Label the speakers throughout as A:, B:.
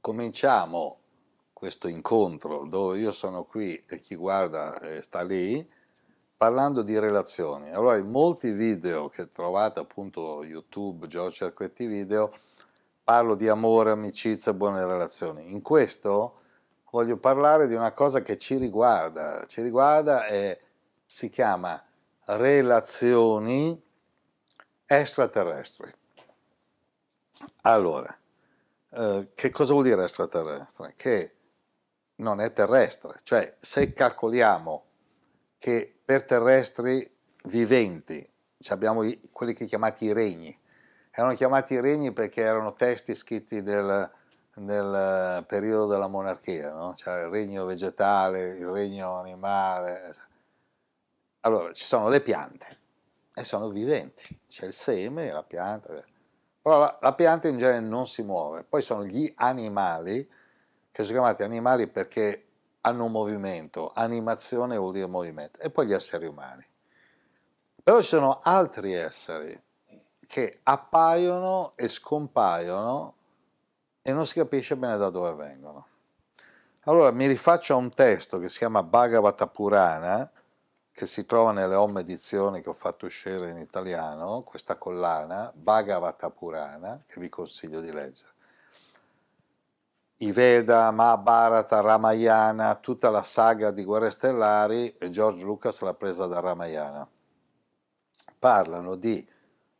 A: cominciamo questo incontro dove io sono qui e chi guarda eh, sta lì, parlando di relazioni. Allora, in molti video che trovate appunto YouTube, Giorgio Cerquetti Video, parlo di amore, amicizia, buone relazioni. In questo voglio parlare di una cosa che ci riguarda, ci riguarda e si chiama relazioni extraterrestri. Allora, eh, che cosa vuol dire extraterrestre? Che non è terrestre, cioè se calcoliamo che per terrestri viventi abbiamo i, quelli che chiamati i regni, erano chiamati i regni perché erano testi scritti del, nel eh, periodo della monarchia, no? cioè il regno vegetale, il regno animale. Allora, ci sono le piante e sono viventi, c'è il seme, la pianta. Però la, la pianta in genere non si muove. Poi sono gli animali, che sono chiamati animali perché hanno un movimento, animazione vuol dire movimento, e poi gli esseri umani. Però ci sono altri esseri che appaiono e scompaiono e non si capisce bene da dove vengono. Allora mi rifaccio a un testo che si chiama Bhagavata Purana, che si trova nelle home edizioni che ho fatto uscire in italiano, questa collana, Bhagavata Purana, che vi consiglio di leggere. I Veda, Mahabharata, Ramayana, tutta la saga di Guerre Stellari, e George Lucas l'ha presa da Ramayana. Parlano di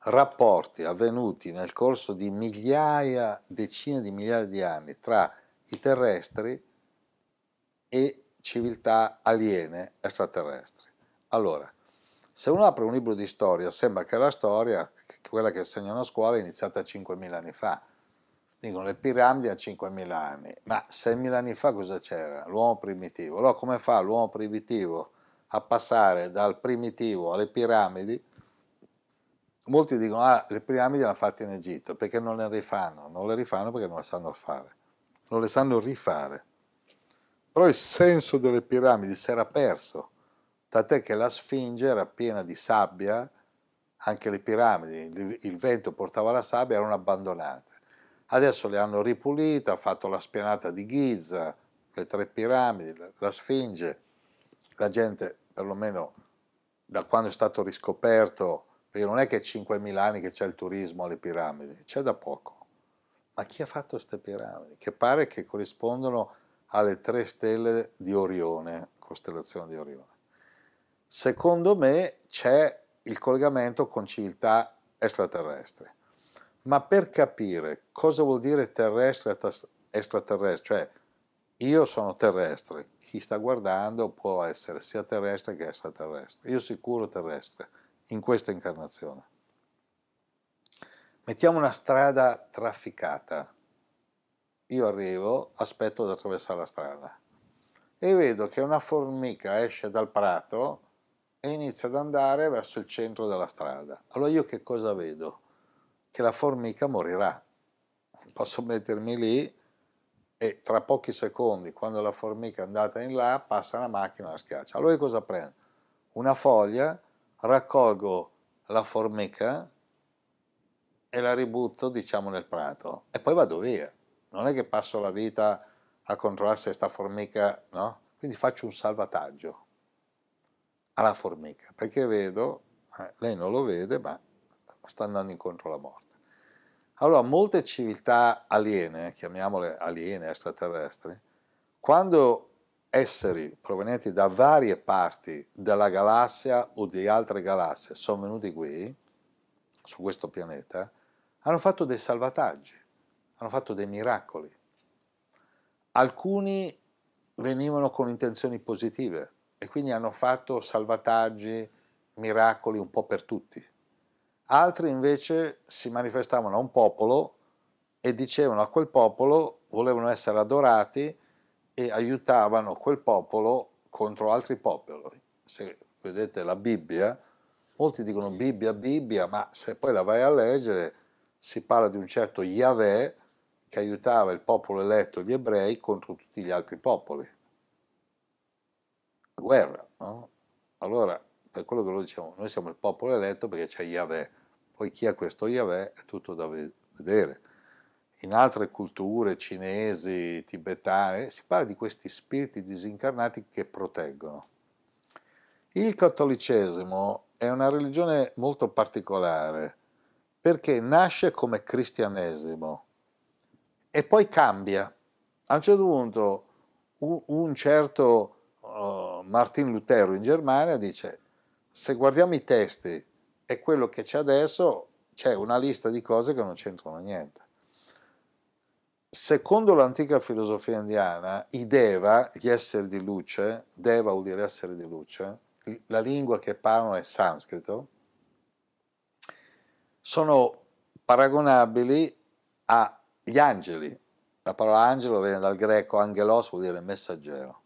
A: rapporti avvenuti nel corso di migliaia, decine di migliaia di anni tra i terrestri e civiltà aliene extraterrestri. Allora, se uno apre un libro di storia, sembra che la storia, quella che insegnano a scuola, è iniziata 5.000 anni fa. Dicono le piramidi a 5.000 anni, ma 6.000 anni fa cosa c'era? L'uomo primitivo. Allora come fa l'uomo primitivo a passare dal primitivo alle piramidi? Molti dicono, ah, le piramidi le hanno fatte in Egitto, perché non le rifanno? Non le rifanno perché non le sanno fare, non le sanno rifare. Però il senso delle piramidi si era perso tant'è che la Sfinge era piena di sabbia, anche le piramidi, il vento portava la sabbia, erano abbandonate. Adesso le hanno ripulite, ha fatto la spianata di Giza, le tre piramidi, la Sfinge, la gente perlomeno da quando è stato riscoperto, perché non è che è 5.000 anni che c'è il turismo alle piramidi, c'è da poco. Ma chi ha fatto queste piramidi? Che pare che corrispondono alle tre stelle di Orione, costellazione di Orione secondo me c'è il collegamento con civiltà extraterrestre. Ma per capire cosa vuol dire terrestre extraterrestre, cioè io sono terrestre, chi sta guardando può essere sia terrestre che extraterrestre, io sicuro terrestre, in questa incarnazione. Mettiamo una strada trafficata, io arrivo, aspetto di attraversare la strada e vedo che una formica esce dal prato e inizia ad andare verso il centro della strada. Allora io che cosa vedo? Che la formica morirà. Posso mettermi lì e tra pochi secondi, quando la formica è andata in là, passa la macchina e la schiaccia. Allora io cosa prendo? Una foglia, raccolgo la formica e la ributto, diciamo, nel prato e poi vado via. Non è che passo la vita a controllare se sta formica, no? Quindi faccio un salvataggio alla formica, perché vedo, eh, lei non lo vede, ma sta andando incontro alla morte. Allora, molte civiltà aliene, chiamiamole aliene, extraterrestri, quando esseri provenienti da varie parti della galassia o di altre galassie sono venuti qui, su questo pianeta, hanno fatto dei salvataggi, hanno fatto dei miracoli. Alcuni venivano con intenzioni positive, e quindi hanno fatto salvataggi, miracoli un po' per tutti. Altri invece si manifestavano a un popolo e dicevano a quel popolo, volevano essere adorati e aiutavano quel popolo contro altri popoli. Se vedete la Bibbia, molti dicono Bibbia, Bibbia, ma se poi la vai a leggere si parla di un certo Yahweh che aiutava il popolo eletto, gli ebrei, contro tutti gli altri popoli guerra. No? Allora, per quello che lo diciamo, noi siamo il popolo eletto perché c'è Yahweh, poi chi ha questo Yahweh è tutto da vedere. In altre culture cinesi, tibetane, si parla di questi spiriti disincarnati che proteggono. Il cattolicesimo è una religione molto particolare perché nasce come cristianesimo e poi cambia. A un certo punto un certo eh, Martin Lutero in Germania dice se guardiamo i testi e quello che c'è adesso c'è una lista di cose che non c'entrano niente. Secondo l'antica filosofia indiana, i deva, gli esseri di luce, deva vuol dire essere di luce, la lingua che parlano è sanscrito, sono paragonabili agli angeli. La parola angelo viene dal greco angelos, vuol dire messaggero.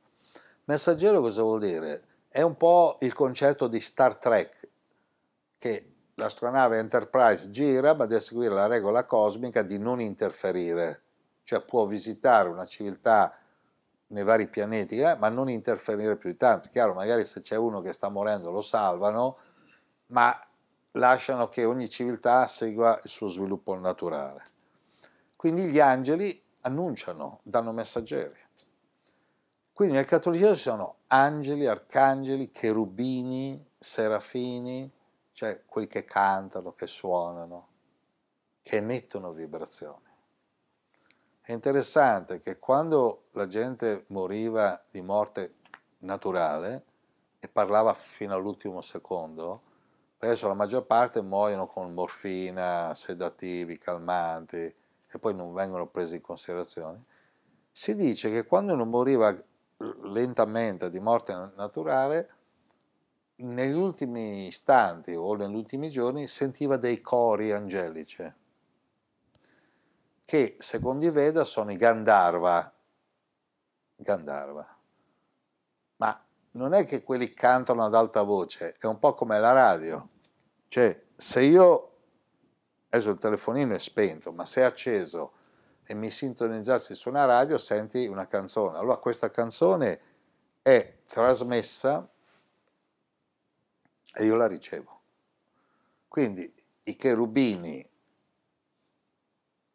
A: Messaggero cosa vuol dire? È un po' il concetto di Star Trek, che l'astronave Enterprise gira ma deve seguire la regola cosmica di non interferire, cioè può visitare una civiltà nei vari pianeti, eh, ma non interferire più di tanto. Chiaro, magari se c'è uno che sta morendo lo salvano, ma lasciano che ogni civiltà segua il suo sviluppo naturale. Quindi gli angeli annunciano, danno messaggeri. Quindi nel cattolicesimo ci sono angeli, arcangeli, cherubini, serafini, cioè quelli che cantano, che suonano, che emettono vibrazioni. È interessante che quando la gente moriva di morte naturale e parlava fino all'ultimo secondo, adesso la maggior parte muoiono con morfina, sedativi, calmanti e poi non vengono presi in considerazione, si dice che quando uno moriva lentamente di morte naturale, negli ultimi istanti o negli ultimi giorni sentiva dei cori angelici, che secondo i Veda sono i Gandharva. Gandharva. Ma non è che quelli cantano ad alta voce, è un po' come la radio. Cioè, se io, adesso il telefonino è spento, ma se è acceso e mi sintonizzassi su una radio, senti una canzone. Allora questa canzone è trasmessa e io la ricevo. Quindi i cherubini,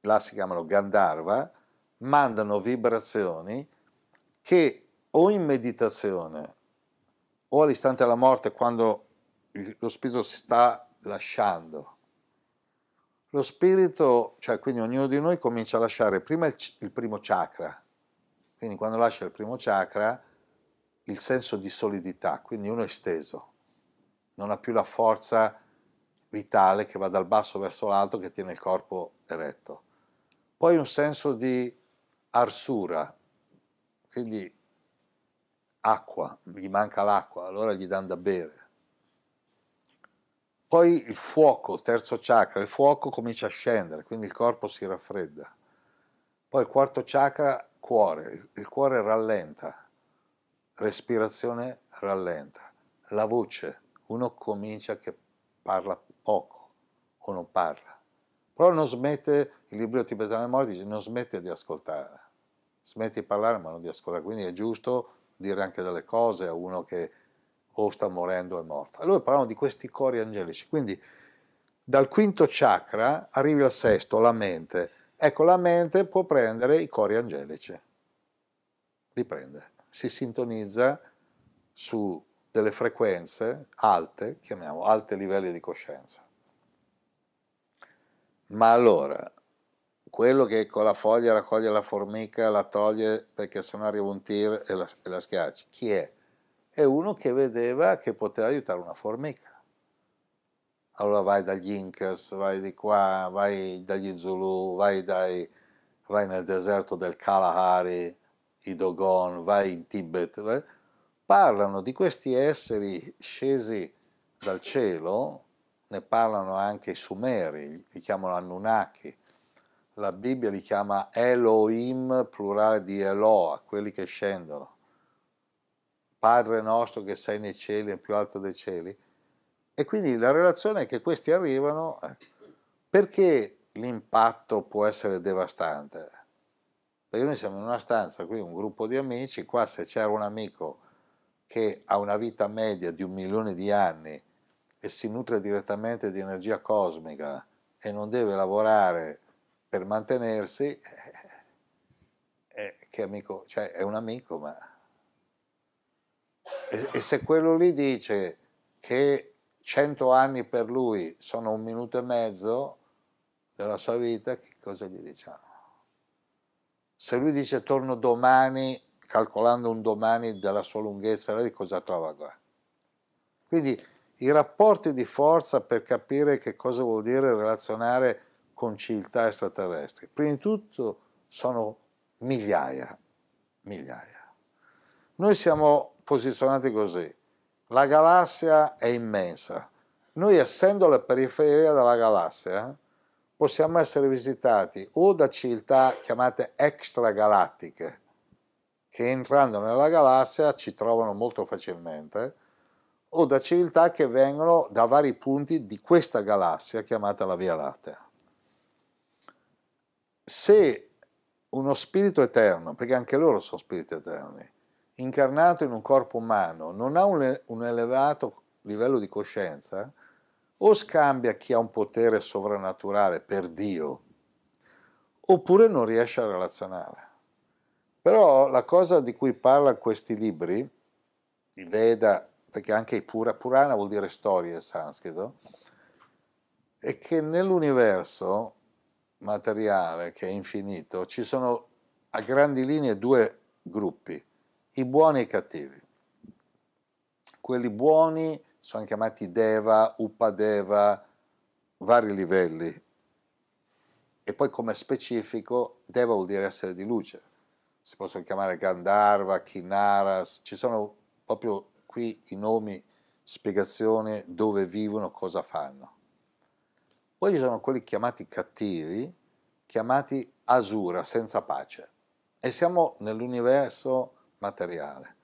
A: là si chiamano Gandharva, mandano vibrazioni che o in meditazione o all'istante della morte quando lo spirito si sta lasciando lo spirito, cioè quindi ognuno di noi comincia a lasciare prima il, il primo chakra, quindi quando lascia il primo chakra il senso di solidità, quindi uno è steso, non ha più la forza vitale che va dal basso verso l'alto che tiene il corpo eretto. Poi un senso di arsura, quindi acqua, gli manca l'acqua, allora gli danno da bere. Poi il fuoco, il terzo chakra, il fuoco comincia a scendere, quindi il corpo si raffredda. Poi il quarto chakra, cuore, il cuore rallenta, respirazione rallenta, la voce, uno comincia che parla poco o non parla. Però non smette, il libro tibetano dei morti dice, non smette di ascoltare. Smetti di parlare ma non di ascoltare, quindi è giusto dire anche delle cose a uno che o sta morendo è morta. Allora parlavano di questi cori angelici, quindi dal quinto chakra arrivi al sesto, la mente. Ecco, la mente può prendere i cori angelici, li prende, si sintonizza su delle frequenze alte, chiamiamo alte livelli di coscienza. Ma allora, quello che con la foglia raccoglie la formica, la toglie perché sennò arriva un tir e la, e la schiacci, chi è? è uno che vedeva che poteva aiutare una formica. Allora vai dagli Incas, vai di qua, vai dagli Zulu, vai, dai, vai nel deserto del Kalahari, i Dogon, vai in Tibet. Vai. Parlano di questi esseri scesi dal cielo, ne parlano anche i Sumeri, li chiamano Anunnaki. La Bibbia li chiama Elohim, plurale di Eloa, quelli che scendono Padre nostro che sei nei cieli, nel più alto dei cieli. E quindi la relazione è che questi arrivano, eh, perché l'impatto può essere devastante? Perché noi siamo in una stanza, qui un gruppo di amici, qua se c'era un amico che ha una vita media di un milione di anni e si nutre direttamente di energia cosmica e non deve lavorare per mantenersi, eh, eh, che amico, cioè è un amico, ma e, e se quello lì dice che 100 anni per lui sono un minuto e mezzo della sua vita, che cosa gli diciamo? Se lui dice torno domani, calcolando un domani della sua lunghezza, lei cosa trova qua? Quindi i rapporti di forza per capire che cosa vuol dire relazionare con civiltà extraterrestri, prima di tutto sono migliaia, migliaia. Noi siamo posizionati così. La galassia è immensa. Noi essendo la periferia della galassia possiamo essere visitati o da civiltà chiamate extragalattiche, che entrando nella galassia ci trovano molto facilmente, o da civiltà che vengono da vari punti di questa galassia chiamata la Via Lattea. Se uno spirito eterno, perché anche loro sono spiriti eterni, incarnato in un corpo umano non ha un, un elevato livello di coscienza, o scambia chi ha un potere sovrannaturale per Dio, oppure non riesce a relazionare. Però la cosa di cui parlano questi libri, i Veda, perché anche Pura, Purana vuol dire storia in sanscrito, è che nell'universo materiale, che è infinito, ci sono a grandi linee due gruppi, i buoni e i cattivi. Quelli buoni sono chiamati Deva, Upadeva, vari livelli. E poi come specifico, Deva vuol dire essere di luce. Si possono chiamare Gandharva, Kinaras, ci sono proprio qui i nomi, spiegazioni, dove vivono, cosa fanno. Poi ci sono quelli chiamati cattivi, chiamati Asura, senza pace. E siamo nell'universo materiale.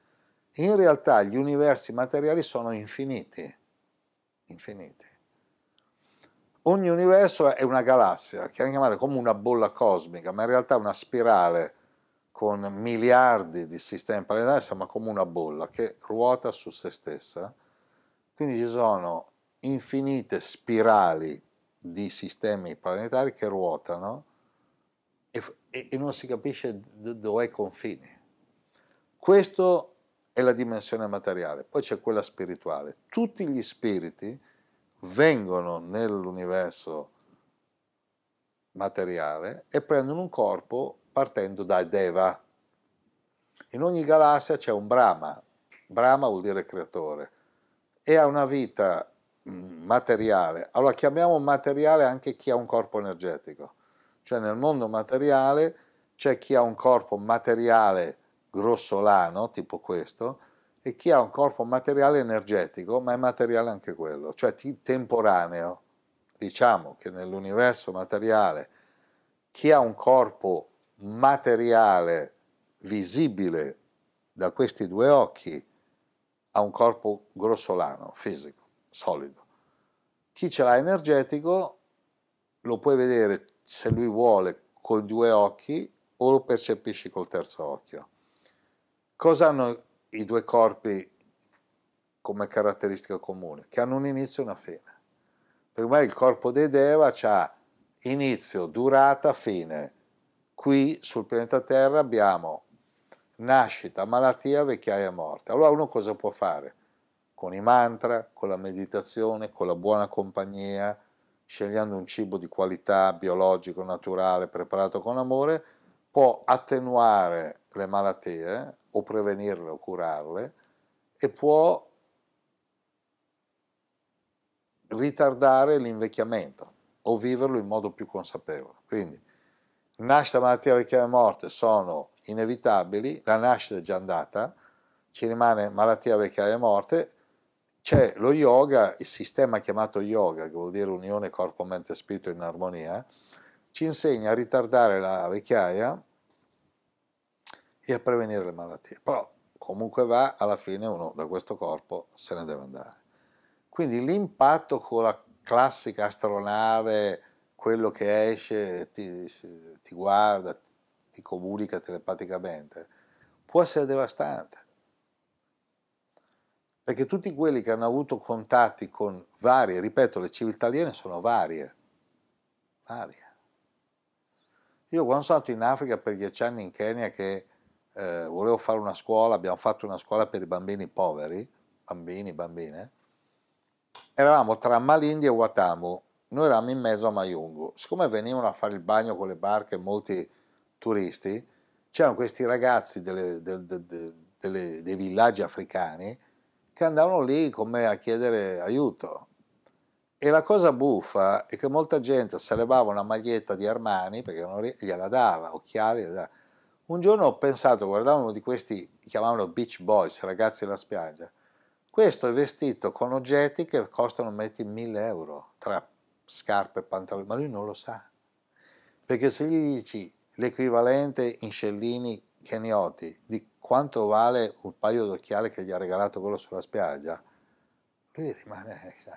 A: In realtà gli universi materiali sono infiniti, infiniti. Ogni universo è una galassia, che è chiamata come una bolla cosmica, ma in realtà è una spirale con miliardi di sistemi planetari, ma come una bolla che ruota su se stessa. Quindi ci sono infinite spirali di sistemi planetari che ruotano e, e non si capisce dove i confini. Questa è la dimensione materiale, poi c'è quella spirituale. Tutti gli spiriti vengono nell'universo materiale e prendono un corpo partendo da Deva. In ogni galassia c'è un Brahma, Brahma vuol dire creatore, e ha una vita mm, materiale. Allora chiamiamo materiale anche chi ha un corpo energetico, cioè nel mondo materiale c'è chi ha un corpo materiale grossolano, tipo questo, e chi ha un corpo materiale energetico, ma è materiale anche quello, cioè temporaneo. Diciamo che nell'universo materiale chi ha un corpo materiale visibile da questi due occhi ha un corpo grossolano, fisico, solido. Chi ce l'ha energetico lo puoi vedere se lui vuole con due occhi o lo percepisci col terzo occhio. Cosa hanno i due corpi come caratteristica comune? Che hanno un inizio e una fine. Per me il corpo dei Deva ha inizio, durata, fine. Qui sul pianeta Terra abbiamo nascita, malattia, vecchiaia e morte. Allora uno cosa può fare? Con i mantra, con la meditazione, con la buona compagnia, scegliendo un cibo di qualità biologico, naturale, preparato con amore, può attenuare le malattie o prevenirle o curarle e può ritardare l'invecchiamento o viverlo in modo più consapevole. Quindi nascita, malattia, vecchiaia e morte sono inevitabili, la nascita è già andata, ci rimane malattia, vecchiaia e morte, c'è lo yoga, il sistema chiamato yoga, che vuol dire unione corpo, mente e spirito in armonia, ci insegna a ritardare la vecchiaia e a prevenire le malattie. Però comunque va, alla fine uno da questo corpo se ne deve andare. Quindi l'impatto con la classica astronave, quello che esce, ti, ti guarda, ti comunica telepaticamente, può essere devastante. Perché tutti quelli che hanno avuto contatti con varie, ripeto, le civiltà aliene sono varie, varie io quando sono andato in Africa per dieci anni in Kenya che eh, volevo fare una scuola, abbiamo fatto una scuola per i bambini poveri, bambini, bambine, eravamo tra Malindi e Watamu, noi eravamo in mezzo a Mayungu, siccome venivano a fare il bagno con le barche molti turisti, c'erano questi ragazzi delle, delle, delle, dei villaggi africani che andavano lì con a chiedere aiuto, e la cosa buffa è che molta gente se levava una maglietta di Armani perché non gliela dava, occhiali, gliela dava. Un giorno ho pensato, guardavo uno di questi, chiamavano beach boys, ragazzi della spiaggia, questo è vestito con oggetti che costano, metti, 1000 euro, tra scarpe e pantaloni, ma lui non lo sa. Perché se gli dici l'equivalente in scellini kenioti di quanto vale un paio d'occhiali che gli ha regalato quello sulla spiaggia, lui rimane... Cioè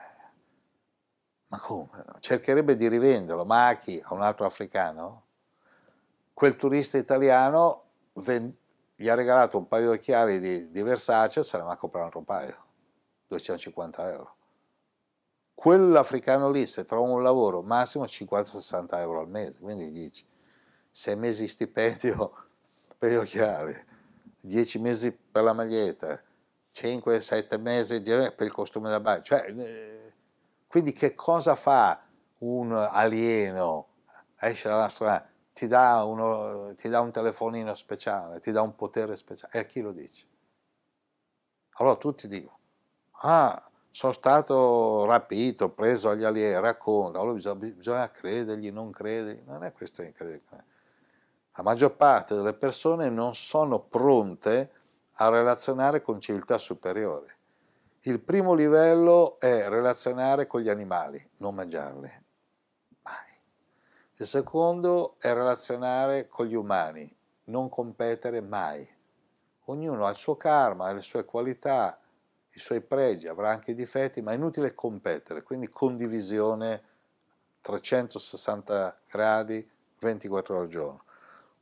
A: ma come? Cercherebbe di rivenderlo, ma a chi? A un altro africano? Quel turista italiano gli ha regalato un paio di occhiali di, di Versace, se ne va a comprare un altro paio, 250 euro. Quell'africano lì, se trova un lavoro, massimo 50-60 euro al mese, quindi dici, sei mesi di stipendio per gli occhiali, 10 mesi per la maglietta, 5-7 mesi per il costume da bagno, cioè eh, quindi che cosa fa un alieno? Esce dall'astronauta, ti ti dà un telefonino speciale, ti dà un potere speciale. E a chi lo dici? Allora tutti dicono, ah, sono stato rapito, preso agli alieni, racconta, allora bisogna, bisogna credergli, non credergli, non è questo incredibile. La maggior parte delle persone non sono pronte a relazionare con civiltà superiori. Il primo livello è relazionare con gli animali, non mangiarli, mai. Il secondo è relazionare con gli umani, non competere mai. Ognuno ha il suo karma, le sue qualità, i suoi pregi, avrà anche i difetti, ma è inutile competere, quindi condivisione 360 gradi, 24 ore al giorno.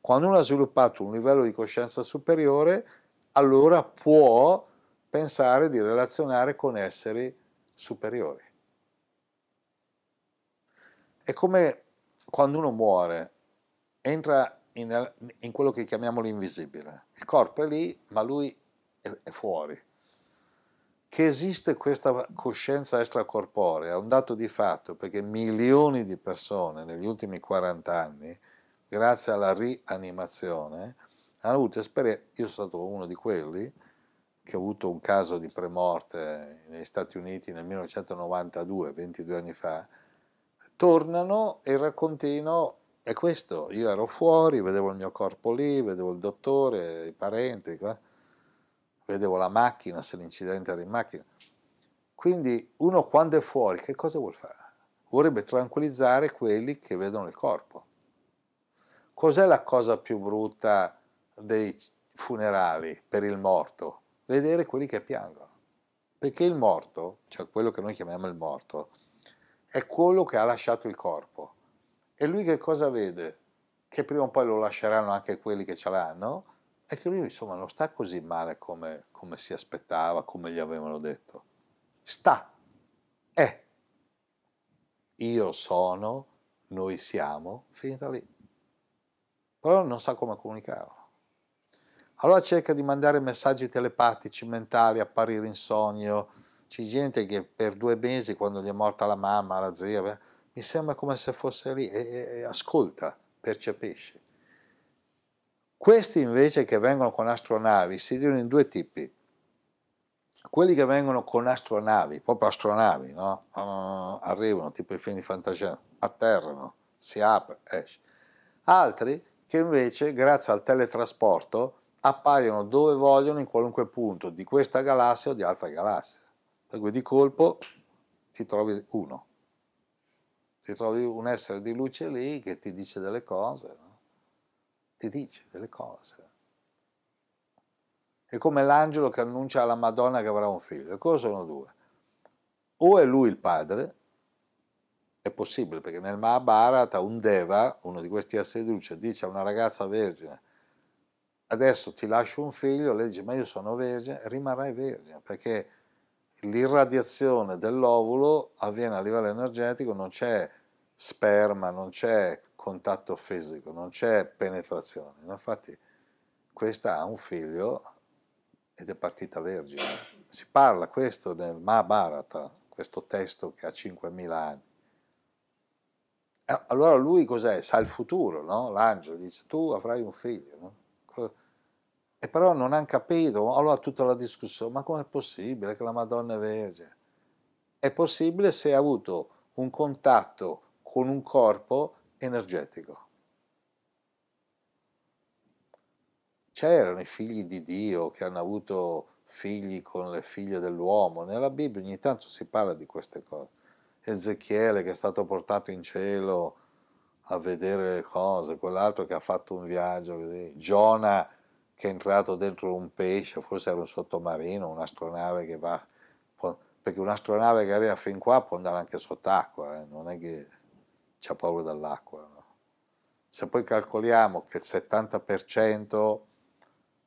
A: Quando uno ha sviluppato un livello di coscienza superiore, allora può pensare di relazionare con esseri superiori. È come quando uno muore, entra in, in quello che chiamiamo l'invisibile. Il corpo è lì, ma lui è, è fuori. Che esiste questa coscienza extracorporea è un dato di fatto perché milioni di persone negli ultimi 40 anni, grazie alla rianimazione, hanno avuto esperienze, io sono stato uno di quelli, che ha avuto un caso di premorte negli Stati Uniti nel 1992, 22 anni fa, tornano e il raccontino è questo, io ero fuori, vedevo il mio corpo lì, vedevo il dottore, i parenti, vedevo la macchina, se l'incidente era in macchina. Quindi uno quando è fuori che cosa vuol fare? Vorrebbe tranquillizzare quelli che vedono il corpo. Cos'è la cosa più brutta dei funerali per il morto? vedere quelli che piangono. Perché il morto, cioè quello che noi chiamiamo il morto, è quello che ha lasciato il corpo. E lui che cosa vede? Che prima o poi lo lasceranno anche quelli che ce l'hanno, E che lui insomma non sta così male come, come si aspettava, come gli avevano detto. Sta, è. Io sono, noi siamo, finita lì. Però non sa come comunicarlo. Allora cerca di mandare messaggi telepatici, mentali, apparire in sogno. C'è gente che per due mesi, quando gli è morta la mamma, la zia, beh, mi sembra come se fosse lì e, e, e ascolta, percepisce. Questi invece che vengono con astronavi si dividono in due tipi. Quelli che vengono con astronavi, proprio astronavi, no? uh, arrivano tipo i film di fantasia, atterrano, si apre, esce. Altri che invece, grazie al teletrasporto, appaiono dove vogliono in qualunque punto di questa galassia o di altra galassia. Per cui di colpo ti trovi uno, ti trovi un essere di luce lì che ti dice delle cose, no? ti dice delle cose. È come l'angelo che annuncia alla Madonna che avrà un figlio. E cosa sono due? O è lui il padre, è possibile perché nel Mahabharata un Deva, uno di questi esseri di luce, dice a una ragazza vergine adesso ti lascio un figlio, lei dice ma io sono vergine, rimarrai vergine perché l'irradiazione dell'ovulo avviene a livello energetico, non c'è sperma, non c'è contatto fisico, non c'è penetrazione. Infatti questa ha un figlio ed è partita vergine. Si parla questo nel Mahabharata, questo testo che ha 5.000 anni. Eh, allora lui cos'è? Sa il futuro, no? L'angelo dice tu avrai un figlio, no? E però non hanno capito, allora tutta la discussione, ma com'è possibile che la Madonna è vergine? È possibile se ha avuto un contatto con un corpo energetico. C'erano i figli di Dio che hanno avuto figli con le figlie dell'uomo, nella Bibbia ogni tanto si parla di queste cose. Ezechiele che è stato portato in cielo a vedere le cose, quell'altro che ha fatto un viaggio così, Giona che è entrato dentro un pesce, forse era un sottomarino, un'astronave che va, può, perché un'astronave che arriva fin qua può andare anche sott'acqua, eh, non è che c'ha paura dell'acqua. No? Se poi calcoliamo che il 70%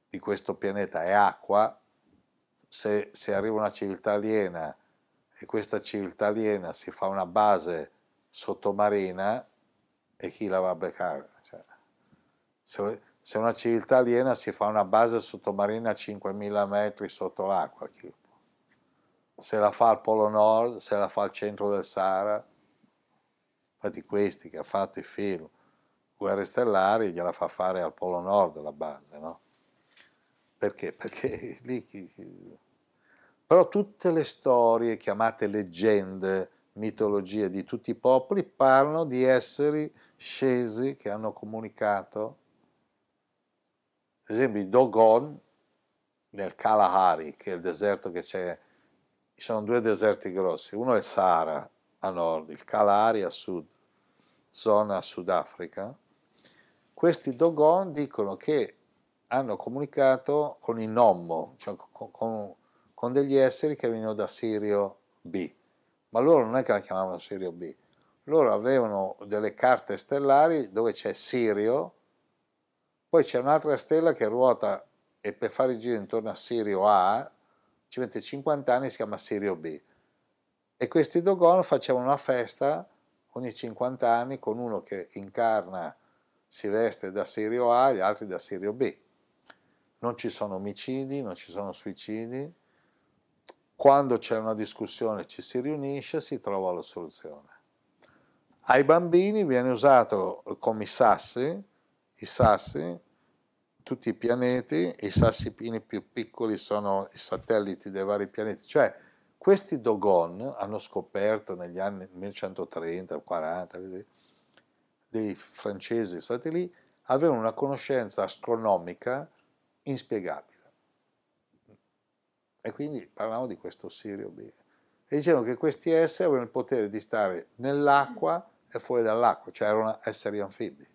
A: di questo pianeta è acqua, se, se arriva una civiltà aliena e questa civiltà aliena si fa una base sottomarina, e chi la va a beccare? Cioè, se, se una civiltà aliena si fa una base sottomarina a 5.000 metri sotto l'acqua, se la fa al Polo Nord, se la fa al centro del Sahara, infatti questi che ha fatto i film Guerre Stellari gliela fa fare al Polo Nord la base, no? Perché? Perché lì... Però tutte le storie chiamate leggende, mitologie di tutti i popoli parlano di esseri scesi che hanno comunicato ad esempio in Dogon, nel Kalahari, che è il deserto che c'è, ci sono due deserti grossi, uno è il Sahara a nord, il Kalahari a sud, zona Sudafrica, questi Dogon dicono che hanno comunicato con i Nommo, cioè con, con, con degli esseri che venivano da Sirio B, ma loro non è che la chiamavano Sirio B, loro avevano delle carte stellari dove c'è Sirio, poi c'è un'altra stella che ruota e per fare il giro intorno a Sirio A ci mette 50 anni, si chiama Sirio B. E questi Dogon facevano una festa ogni 50 anni con uno che incarna, si veste da Sirio A, e gli altri da Sirio B. Non ci sono omicidi, non ci sono suicidi. Quando c'è una discussione ci si riunisce, e si trova la soluzione. Ai bambini viene usato come i sassi, i sassi, tutti i pianeti, i sassi pini più piccoli sono i satelliti dei vari pianeti, cioè questi Dogon hanno scoperto negli anni 1130, 40, dei francesi stati lì, avevano una conoscenza astronomica inspiegabile. E quindi parlavamo di questo Sirio B. E dicevano che questi esseri avevano il potere di stare nell'acqua e fuori dall'acqua, cioè erano esseri anfibi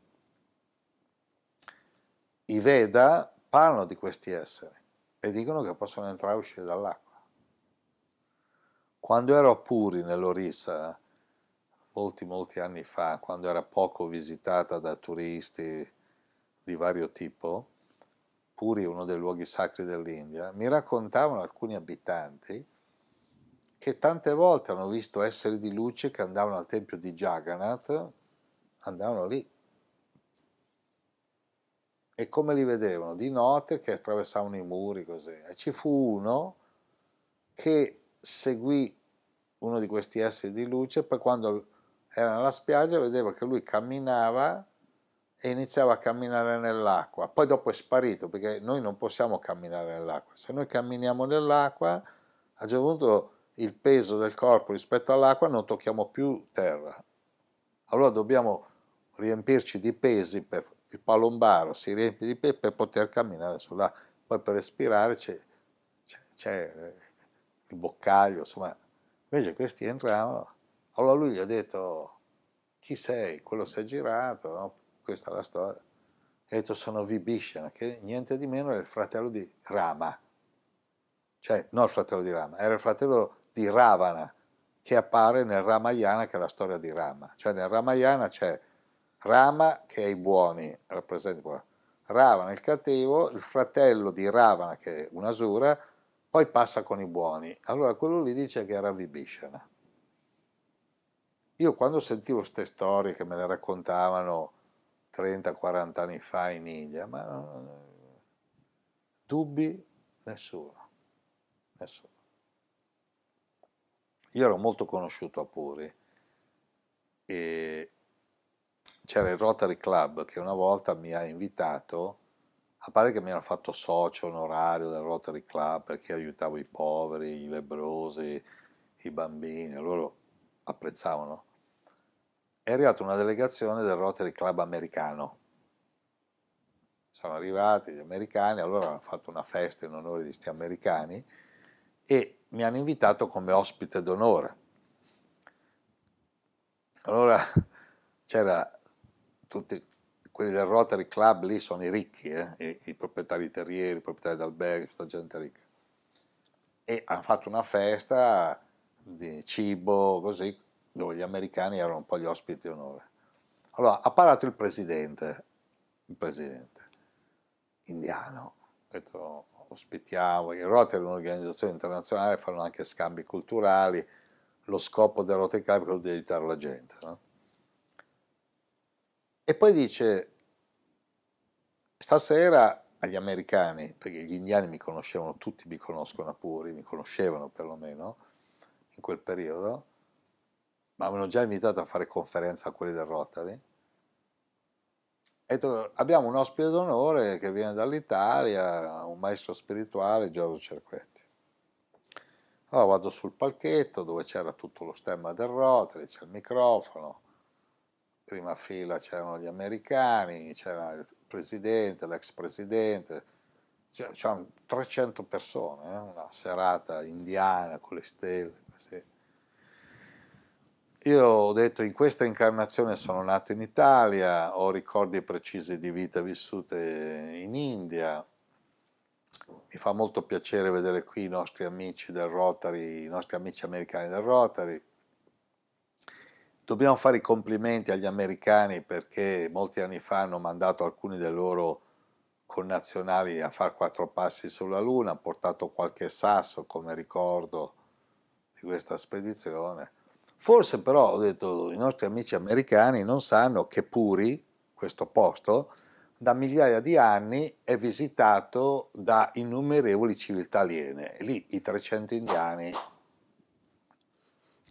A: i Veda parlano di questi esseri e dicono che possono entrare e uscire dall'acqua. Quando ero a Puri nell'Orissa, molti molti anni fa, quando era poco visitata da turisti di vario tipo, Puri è uno dei luoghi sacri dell'India, mi raccontavano alcuni abitanti che tante volte hanno visto esseri di luce che andavano al tempio di Jagannath, andavano lì e come li vedevano? Di notte che attraversavano i muri così. E ci fu uno che seguì uno di questi esseri di luce, poi quando era alla spiaggia vedeva che lui camminava e iniziava a camminare nell'acqua, poi dopo è sparito perché noi non possiamo camminare nell'acqua, se noi camminiamo nell'acqua a un certo punto il peso del corpo rispetto all'acqua non tocchiamo più terra, allora dobbiamo riempirci di pesi per il palombaro si riempie di pepe per poter camminare sulla Poi per respirare c'è, c'è, eh, il boccaglio, insomma. Invece questi entravano. Allora lui gli ha detto, chi sei? Quello si è girato, no? questa è la storia. Ha detto, sono Vibhishana, che niente di meno è il fratello di Rama. Cioè, non il fratello di Rama, era il fratello di Ravana, che appare nel Ramayana, che è la storia di Rama. Cioè nel Ramayana c'è Rama che è i buoni, rappresenta Ravana il cattivo, il fratello di Ravana che è un Asura, poi passa con i buoni. Allora quello lì dice che era Vibhishana. Io quando sentivo queste storie che me le raccontavano 30-40 anni fa in India, ma non... dubbi nessuno, nessuno. Io ero molto conosciuto a Puri e c'era il Rotary Club che una volta mi ha invitato, a parte che mi hanno fatto socio onorario del Rotary Club perché aiutavo i poveri, i lebrosi, i bambini, loro apprezzavano. È arrivata una delegazione del Rotary Club americano. Sono arrivati gli americani, allora hanno fatto una festa in onore di questi americani e mi hanno invitato come ospite d'onore. Allora c'era tutti quelli del Rotary Club lì sono i ricchi, eh? I, I, proprietari terrieri, i proprietari d'alberghi, tutta gente ricca. E hanno fatto una festa di cibo, così, dove gli americani erano un po' gli ospiti d'onore. Allora, ha parlato il presidente, il presidente indiano, ha detto ospitiamo, il Rotary è un'organizzazione internazionale, fanno anche scambi culturali, lo scopo del Rotary Club è quello di aiutare la gente. No? E poi dice, stasera agli americani, perché gli indiani mi conoscevano tutti, mi conoscono a puri, mi conoscevano perlomeno in quel periodo, ma avevano già invitato a fare conferenza a quelli del Rotary. E detto, abbiamo un ospite d'onore che viene dall'Italia, un maestro spirituale, Giorgio Cerquetti. Allora vado sul palchetto dove c'era tutto lo stemma del Rotary, c'è il microfono, prima fila c'erano gli americani, c'era il presidente, l'ex presidente, c'erano 300 persone, eh? una serata indiana con le stelle. Così. Io ho detto in questa incarnazione sono nato in Italia, ho ricordi precisi di vita vissute in India. Mi fa molto piacere vedere qui i nostri amici del Rotary, i nostri amici americani del Rotary Dobbiamo fare i complimenti agli americani perché molti anni fa hanno mandato alcuni dei loro connazionali a fare quattro passi sulla Luna, hanno portato qualche sasso come ricordo di questa spedizione. Forse però, ho detto, i nostri amici americani non sanno che Puri, questo posto, da migliaia di anni è visitato da innumerevoli civiltà aliene. Lì i 300 indiani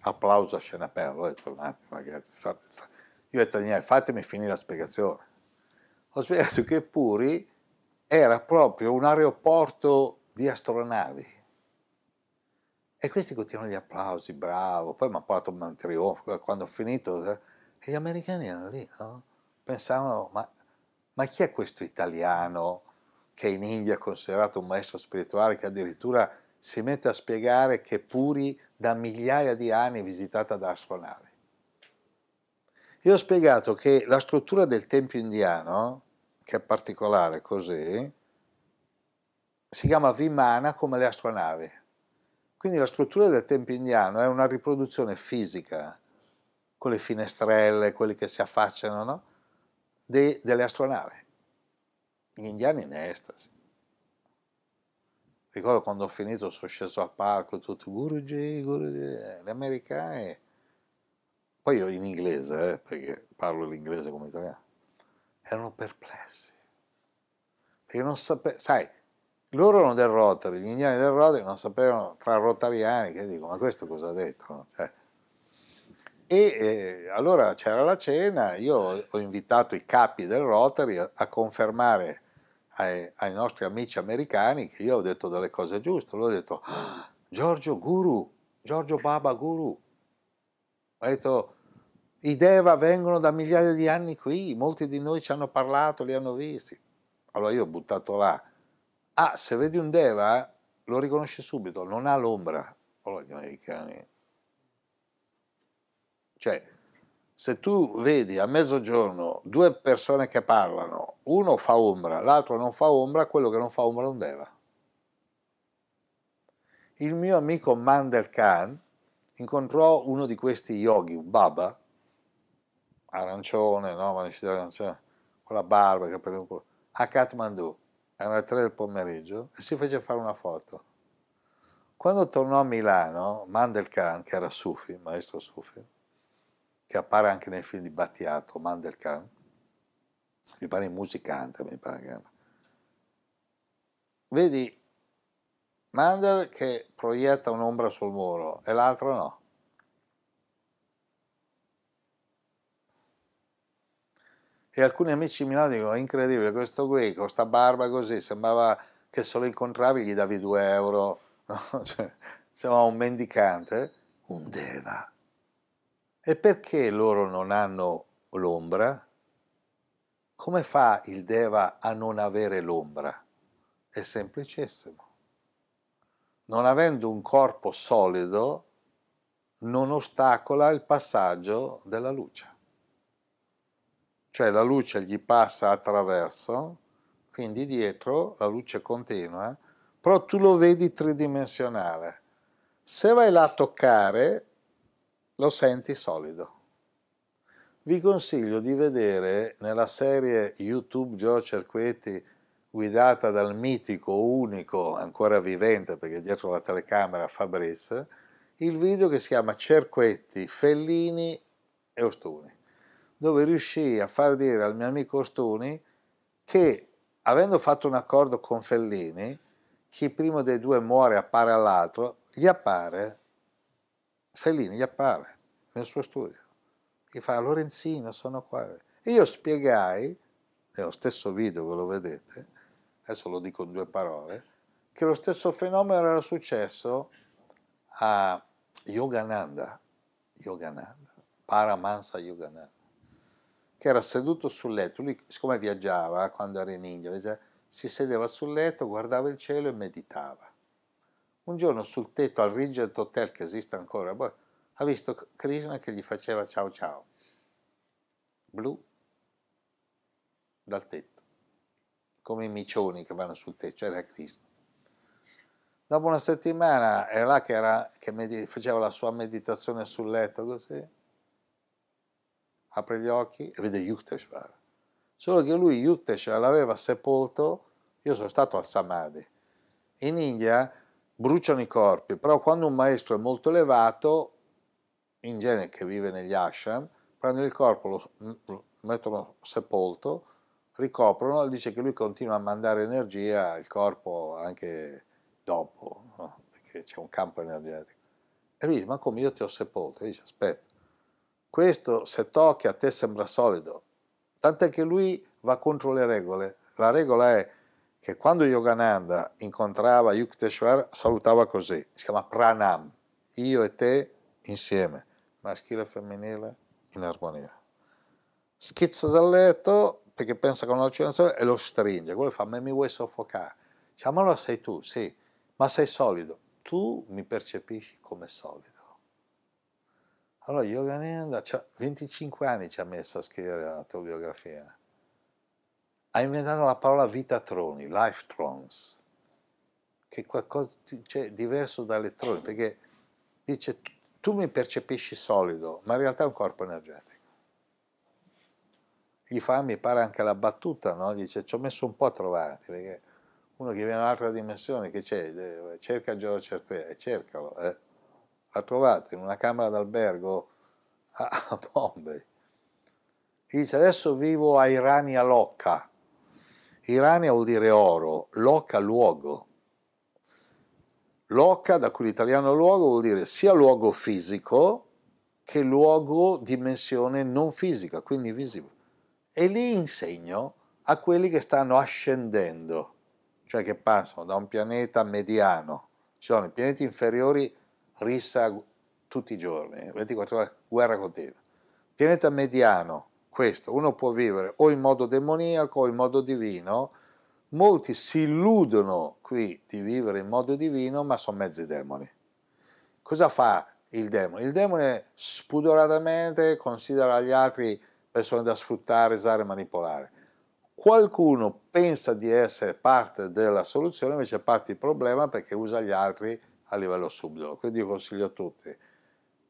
A: applauso a scena aperta, ho detto un attimo ragazzi, fa, fa. io ho detto Agnelli fatemi finire la spiegazione. Ho spiegato che Puri era proprio un aeroporto di astronavi. E questi continuano gli applausi, bravo, poi mi ha parlato un trionfo, eh, quando ho finito, eh, e gli americani erano lì, no? pensavano, ma, ma chi è questo italiano che in India è considerato un maestro spirituale che addirittura si mette a spiegare che Puri da migliaia di anni è visitata da astronavi. Io ho spiegato che la struttura del tempio indiano, che è particolare così, si chiama Vimana come le astronavi. Quindi la struttura del tempio indiano è una riproduzione fisica, con le finestrelle, quelli che si affacciano, no? De, delle astronavi. Gli indiani in estasi. Ricordo quando ho finito sono sceso al palco, tutti Guruji, Guruji, le americane, poi io in inglese, eh, perché parlo l'inglese come italiano, erano perplessi. Perché non sapevano, sai, loro erano del Rotary, gli indiani del Rotary non sapevano tra rotariani che dico, ma questo cosa ha detto? No? Cioè, e eh, allora c'era la cena, io ho invitato i capi del Rotary a, a confermare ai, ai, nostri amici americani che io ho detto delle cose giuste. Lui ha detto, ah, Giorgio Guru, Giorgio Baba Guru. Ha detto, i Deva vengono da migliaia di anni qui, molti di noi ci hanno parlato, li hanno visti. Allora io ho buttato là. Ah, se vedi un Deva, lo riconosci subito, non ha l'ombra. Allora gli americani... Cioè, se tu vedi a mezzogiorno due persone che parlano, uno fa ombra, l'altro non fa ombra, quello che non fa ombra non deva. Il mio amico Mander Khan incontrò uno di questi yogi, Baba, arancione, no, ma arancione, con la barba, capelli un po', a Kathmandu, erano le tre del pomeriggio, e si fece fare una foto. Quando tornò a Milano, Mandel Khan, che era Sufi, maestro Sufi, che appare anche nel film di Battiato, Mandelkam, mi pare il musicante, mi pare che... Vedi Mandel che proietta un'ombra sul muro e l'altro no. E alcuni amici mi dicono, incredibile, questo qui con sta barba così, sembrava che se lo incontravi gli davi due euro, no? cioè, sembrava un mendicante, un deva. E perché loro non hanno l'ombra? Come fa il Deva a non avere l'ombra? È semplicissimo. Non avendo un corpo solido, non ostacola il passaggio della luce. Cioè la luce gli passa attraverso, quindi dietro la luce continua, però tu lo vedi tridimensionale. Se vai là a toccare, lo senti solido. Vi consiglio di vedere nella serie YouTube Gio Cerquetti guidata dal mitico, unico, ancora vivente perché dietro la telecamera Fabrice, il video che si chiama Cerquetti, Fellini e Ostuni, dove riuscii a far dire al mio amico Ostuni che avendo fatto un accordo con Fellini, chi primo dei due muore appare all'altro, gli appare Fellini gli appare nel suo studio, gli fa Lorenzino sono qua. E io spiegai, nello stesso video ve lo vedete, adesso lo dico in due parole, che lo stesso fenomeno era successo a Yogananda, Yogananda Paramansa Yogananda, che era seduto sul letto, lui siccome viaggiava quando era in India, si sedeva sul letto, guardava il cielo e meditava un giorno sul tetto al Regent Hotel, che esiste ancora, boh, ha visto Krishna che gli faceva ciao ciao, blu, dal tetto, come i micioni che vanno sul tetto, era Krishna. Dopo una settimana era là che, era, che faceva la sua meditazione sul letto, così, apre gli occhi e vede Yukteswar. Solo che lui Yukteswar l'aveva sepolto, io sono stato al Samadhi. In India bruciano i corpi, però quando un maestro è molto elevato, in genere che vive negli ashram, prendono il corpo, lo mettono sepolto, ricoprono e dice che lui continua a mandare energia al corpo anche dopo, no? perché c'è un campo energetico. E lui dice, ma come io ti ho sepolto? E dice, aspetta, questo se tocchi a te sembra solido, tant'è che lui va contro le regole. La regola è che quando Yogananda incontrava Yukteswar salutava così, si chiama pranam, io e te insieme, maschile e femminile in armonia. Schizza dal letto perché pensa con l'allucinazione e lo stringe, quello fa ma mi vuoi soffocare? Dice ah, ma allora sei tu, sì, ma sei solido, tu mi percepisci come solido. Allora Yogananda, 25 cioè, anni ci ha messo a scrivere la tua biografia ha inventato la parola vita troni, life trons, che è qualcosa cioè, diverso da elettroni, perché dice tu mi percepisci solido, ma in realtà è un corpo energetico. Gli fa, mi pare anche la battuta, no? dice ci ho messo un po' a trovarti, perché uno che viene da un'altra dimensione, che c'è, eh, cerca Giorgio Cerquera, eh, cercalo, eh. l'ha trovato in una camera d'albergo a, a ah, Bombay. dice adesso vivo a Irania Locca, Irania vuol dire oro, loca luogo. Loca, da cui l'italiano luogo, vuol dire sia luogo fisico che luogo dimensione non fisica, quindi visibile. E lì insegno a quelli che stanno ascendendo, cioè che passano da un pianeta mediano. Ci sono i pianeti inferiori rissa tutti i giorni, 24 ore, guerra continua. Pianeta mediano, questo, uno può vivere o in modo demoniaco o in modo divino, molti si illudono qui di vivere in modo divino, ma sono mezzi demoni. Cosa fa il demone? Il demone spudoratamente considera gli altri persone da sfruttare, usare, e manipolare. Qualcuno pensa di essere parte della soluzione, invece è parte del problema perché usa gli altri a livello subdolo. Quindi io consiglio a tutti,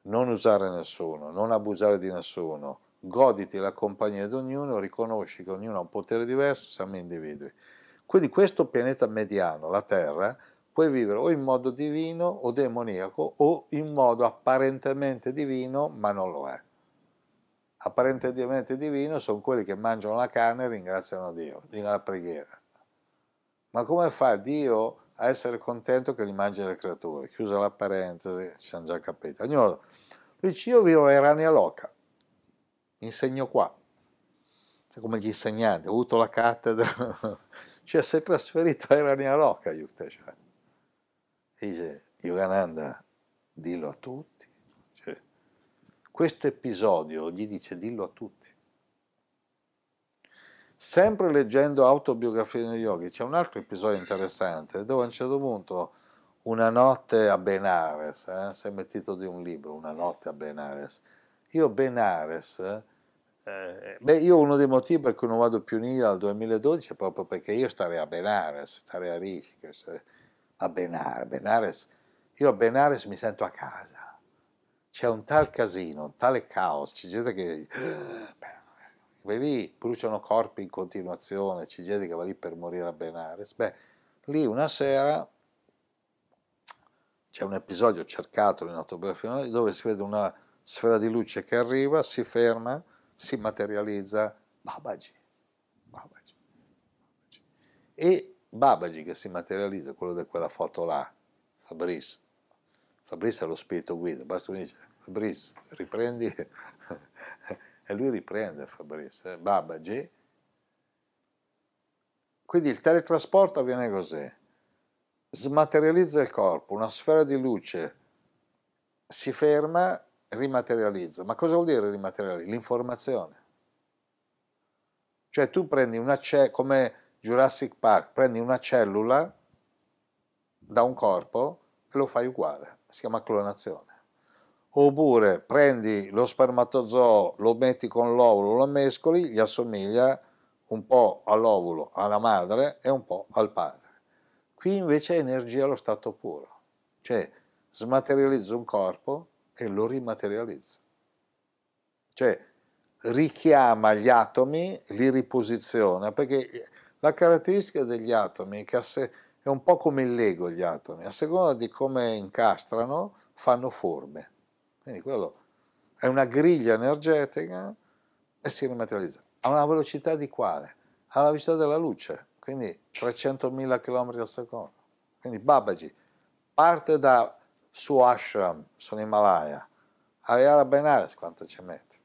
A: non usare nessuno, non abusare di nessuno, goditi la compagnia di ognuno, riconosci che ognuno ha un potere diverso, siamo individui. Quindi questo pianeta mediano, la Terra, puoi vivere o in modo divino o demoniaco o in modo apparentemente divino, ma non lo è. Apparentemente divino sono quelli che mangiano la carne e ringraziano Dio, dicono la preghiera. Ma come fa Dio a essere contento che li mangi le creature? Chiusa la parentesi, ci hanno già capito. dice io vivo a Erania Loca, insegno qua, cioè, come gli insegnanti, ho avuto la cattedra, cioè si è trasferito a Irania Rocca Yuktesha. Cioè. Dice Yogananda, dillo a tutti. Cioè, questo episodio gli dice dillo a tutti. Sempre leggendo autobiografie di yogi, c'è un altro episodio interessante dove a un certo punto una notte a Benares, eh, si è mettito di un libro, una notte a Benares, io Benares eh, beh, io uno dei motivi per cui non vado più lì dal 2012 è proprio perché io starei a Benares, starei a Rishikesh, a Benares. Benares. Io a Benares mi sento a casa. C'è un tal casino, un tale caos, c'è gente che... Ah, beh, lì bruciano corpi in continuazione, c'è gente che va lì per morire a Benares. Beh, lì una sera c'è un episodio cercato nell'autobiografia dove si vede una sfera di luce che arriva, si ferma, si materializza Babaji. Babaji. Babaji. E Babaji che si materializza, quello di quella foto là, Fabrice. Fabrice è lo spirito guida, basta lui dice Fabrice, riprendi. e lui riprende Fabrice, eh? Babaji. Quindi il teletrasporto avviene così. Smaterializza il corpo, una sfera di luce si ferma rimaterializzo. Ma cosa vuol dire rimaterializzo? L'informazione. Cioè tu prendi una cellula, come Jurassic Park, prendi una cellula da un corpo e lo fai uguale, si chiama clonazione. Oppure prendi lo spermatozoo, lo metti con l'ovulo, lo mescoli, gli assomiglia un po' all'ovulo, alla madre e un po' al padre. Qui invece è energia allo stato puro, cioè smaterializzo un corpo e lo rimaterializza. Cioè richiama gli atomi, li riposiziona, perché eh, la caratteristica degli atomi è che è un po' come il Lego gli atomi, a seconda di come incastrano fanno forme. Quindi quello è una griglia energetica e si rimaterializza. A una velocità di quale? Alla velocità della luce, quindi 300.000 km al secondo. Quindi Babaji parte da su Ashram, sull'Himalaya. Ariara Benares quanto ci mette?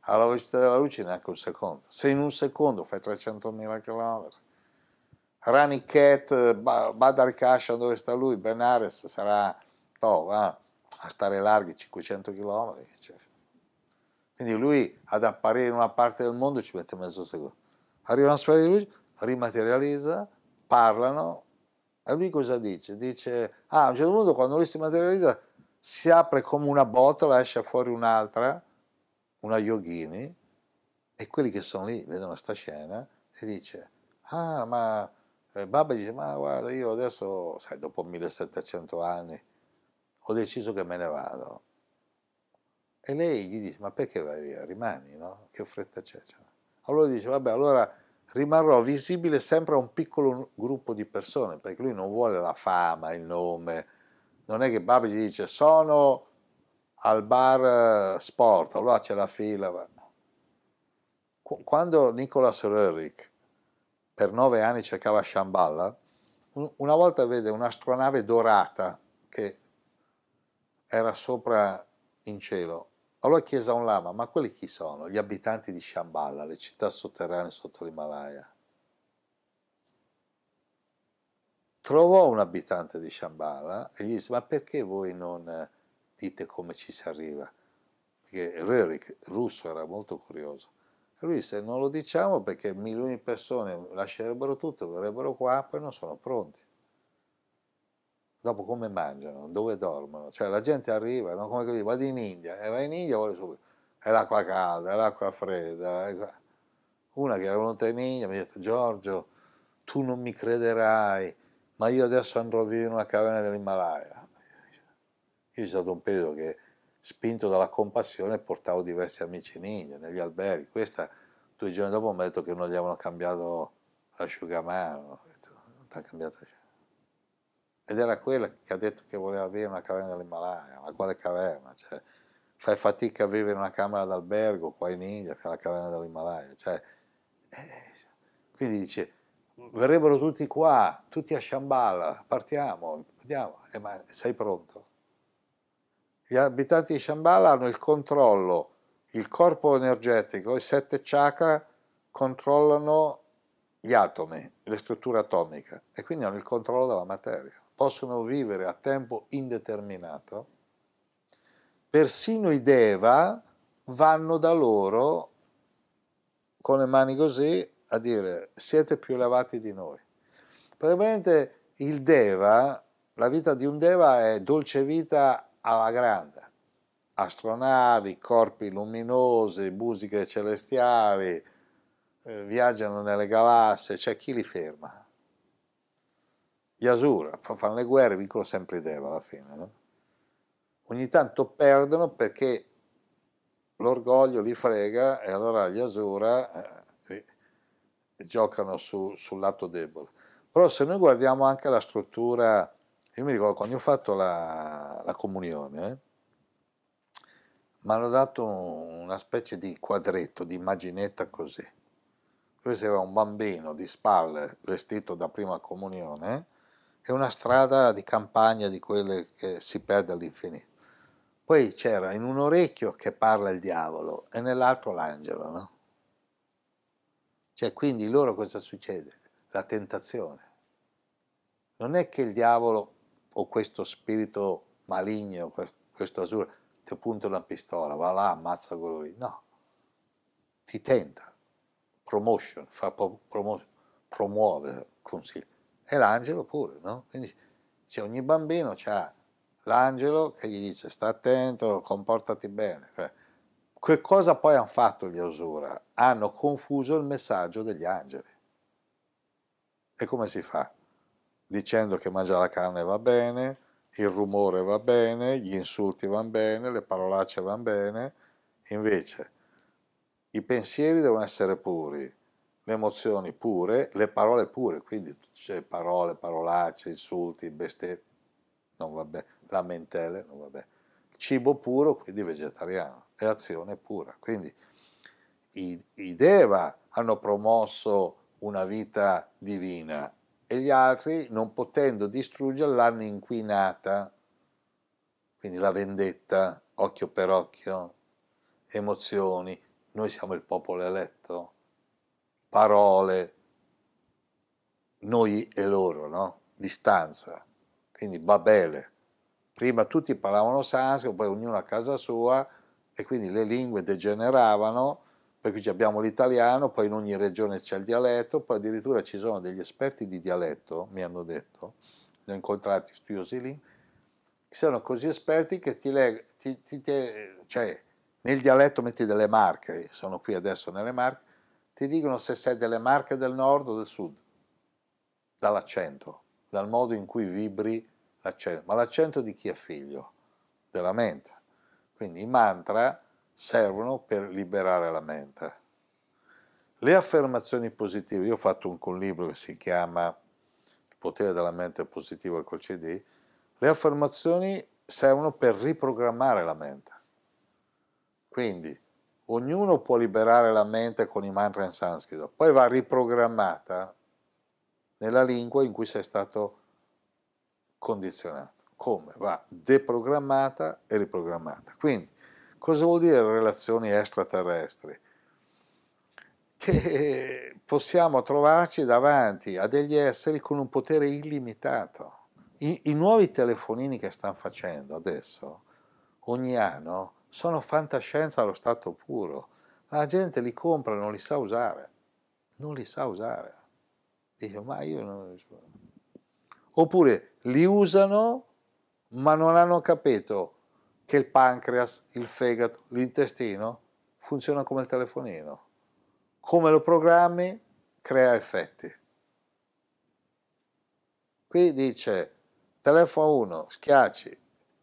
A: Alla velocità della luce neanche un secondo. Se in un secondo fai 300.000 km. Rani Ket, Badar Kashan dove sta lui, Benares sarà no, va eh? a stare larghi 500 km. Quindi lui ad apparire in una parte del mondo ci mette mezzo secondo. Arriva una sfera di luce, rimaterializza, parlano, e lui cosa dice? Dice, ah, a un certo punto quando lui si materializza si apre come una botola, esce fuori un'altra, una Yogini, e quelli che sono lì vedono sta scena e dice, ah, ma eh, Baba dice, ma guarda, io adesso, sai, dopo 1700 anni, ho deciso che me ne vado. E lei gli dice, ma perché vai via? Rimani, no? Che fretta c'è? Allora dice, vabbè, allora rimarrò visibile sempre a un piccolo gruppo di persone, perché lui non vuole la fama, il nome. Non è che Babi gli dice sono al bar eh, sport, allora c'è la fila. Quando Nicolas Röhrig per nove anni cercava Shambhala, una volta vede un'astronave dorata che era sopra in cielo allora chiese a un lama, ma quelli chi sono? Gli abitanti di Shambhala, le città sotterranee sotto l'Himalaya. Trovò un abitante di Shambhala e gli disse, ma perché voi non eh, dite come ci si arriva? Perché Rurik, russo, era molto curioso. E lui disse, non lo diciamo perché milioni di persone lascerebbero tutto, verrebbero qua, poi non sono pronti dopo come mangiano, dove dormono, cioè la gente arriva, no? come che vado in India, e eh, vai in India e vuole subito, è l'acqua calda, è l'acqua fredda. È... Una che era venuta in India mi ha detto, Giorgio, tu non mi crederai, ma io adesso andrò a vivere in una caverna dell'Himalaya. Io c'è stato un peso che, spinto dalla compassione, portavo diversi amici in India, negli alberghi. Questa, due giorni dopo, mi ha detto che non gli avevano cambiato l'asciugamano, non ti ha cambiato l'asciugamano ed era quella che ha detto che voleva avere una caverna dell'Himalaya, ma quale caverna? Cioè, fai fatica a vivere in una camera d'albergo qua in India, che è la caverna dell'Himalaya. Cioè, eh, quindi dice, verrebbero tutti qua, tutti a Shambhala, partiamo, andiamo, e eh, ma sei pronto? Gli abitanti di Shambhala hanno il controllo, il corpo energetico, i sette chakra controllano gli atomi, le strutture atomiche e quindi hanno il controllo della materia possono vivere a tempo indeterminato, persino i Deva vanno da loro con le mani così a dire siete più elevati di noi. Praticamente il Deva, la vita di un Deva è dolce vita alla grande, astronavi, corpi luminosi, musiche celestiali, eh, viaggiano nelle galassie, c'è cioè chi li ferma? gli Asura fanno le guerre, vincono sempre i Deva alla fine. No? Ogni tanto perdono perché l'orgoglio li frega e allora gli Asura eh, eh giocano su, sul lato debole. Però se noi guardiamo anche la struttura, io mi ricordo quando ho fatto la, la comunione, eh, mi hanno dato una specie di quadretto, di immaginetta così. Questo era un bambino di spalle vestito da prima comunione è una strada di campagna di quelle che si perde all'infinito. Poi c'era in un orecchio che parla il diavolo e nell'altro l'angelo, no? Cioè, quindi loro cosa succede? La tentazione. Non è che il diavolo o questo spirito maligno, questo azzurro, ti punta una pistola, va là, ammazza quello lì. No, ti tenta. Promotion, fa promuovere, promuove, consiglio e l'angelo pure, no? Quindi cioè, ogni bambino ha l'angelo che gli dice sta attento, comportati bene. Cioè, che cosa poi hanno fatto gli Osura? Hanno confuso il messaggio degli angeli. E come si fa? Dicendo che mangiare la carne va bene, il rumore va bene, gli insulti vanno bene, le parolacce vanno bene, invece i pensieri devono essere puri, le emozioni pure, le parole pure, quindi c'è parole, parolacce, insulti, bestemmie, non va lamentele, non va Cibo puro, quindi vegetariano, e azione pura. Quindi i, i Deva hanno promosso una vita divina e gli altri, non potendo distruggerla l'hanno inquinata. Quindi la vendetta, occhio per occhio, emozioni. Noi siamo il popolo eletto, parole, noi e loro, no? distanza, quindi Babele. Prima tutti parlavano sanscrito, poi ognuno a casa sua e quindi le lingue degeneravano, per cui abbiamo l'italiano, poi in ogni regione c'è il dialetto, poi addirittura ci sono degli esperti di dialetto, mi hanno detto, ne ho incontrati studiosi lì, che sono così esperti che ti, leg- cioè, nel dialetto metti delle marche, sono qui adesso nelle marche, ti dicono se sei delle Marche del Nord o del Sud, dall'accento, dal modo in cui vibri l'accento. Ma l'accento di chi è figlio? Della mente. Quindi i mantra servono per liberare la mente. Le affermazioni positive, io ho fatto un, libro che si chiama Il potere della mente positiva col CD, le affermazioni servono per riprogrammare la mente. Quindi ognuno può liberare la mente con i mantra in sanscrito, poi va riprogrammata nella lingua in cui sei stato condizionato. Come? Va deprogrammata e riprogrammata. Quindi, cosa vuol dire relazioni extraterrestri? Che possiamo trovarci davanti a degli esseri con un potere illimitato. I, i nuovi telefonini che stanno facendo adesso, ogni anno, sono fantascienza allo stato puro. La gente li compra, non li sa usare. Non li sa usare. Dice, ma io non... Oppure li usano, ma non hanno capito che il pancreas, il fegato, l'intestino funzionano come il telefonino. Come lo programmi, crea effetti. Qui dice, telefono 1, schiacci,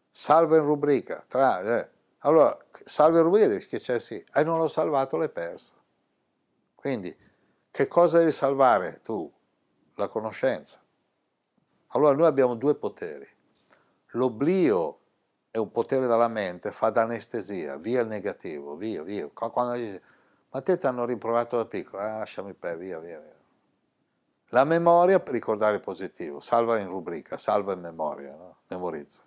A: salva in rubrica, tra... Eh allora, salve Rubidovic che c'è sì, e eh, non l'ho salvato, l'hai perso. Quindi, che cosa devi salvare tu? La conoscenza. Allora noi abbiamo due poteri. L'oblio è un potere dalla mente, fa d'anestesia, via il negativo, via, via. Quando dice, ma te ti hanno riprovato da piccolo, ah, lasciami per, via, via, via. La memoria per ricordare il positivo, salva in rubrica, salva in memoria, no? memorizza.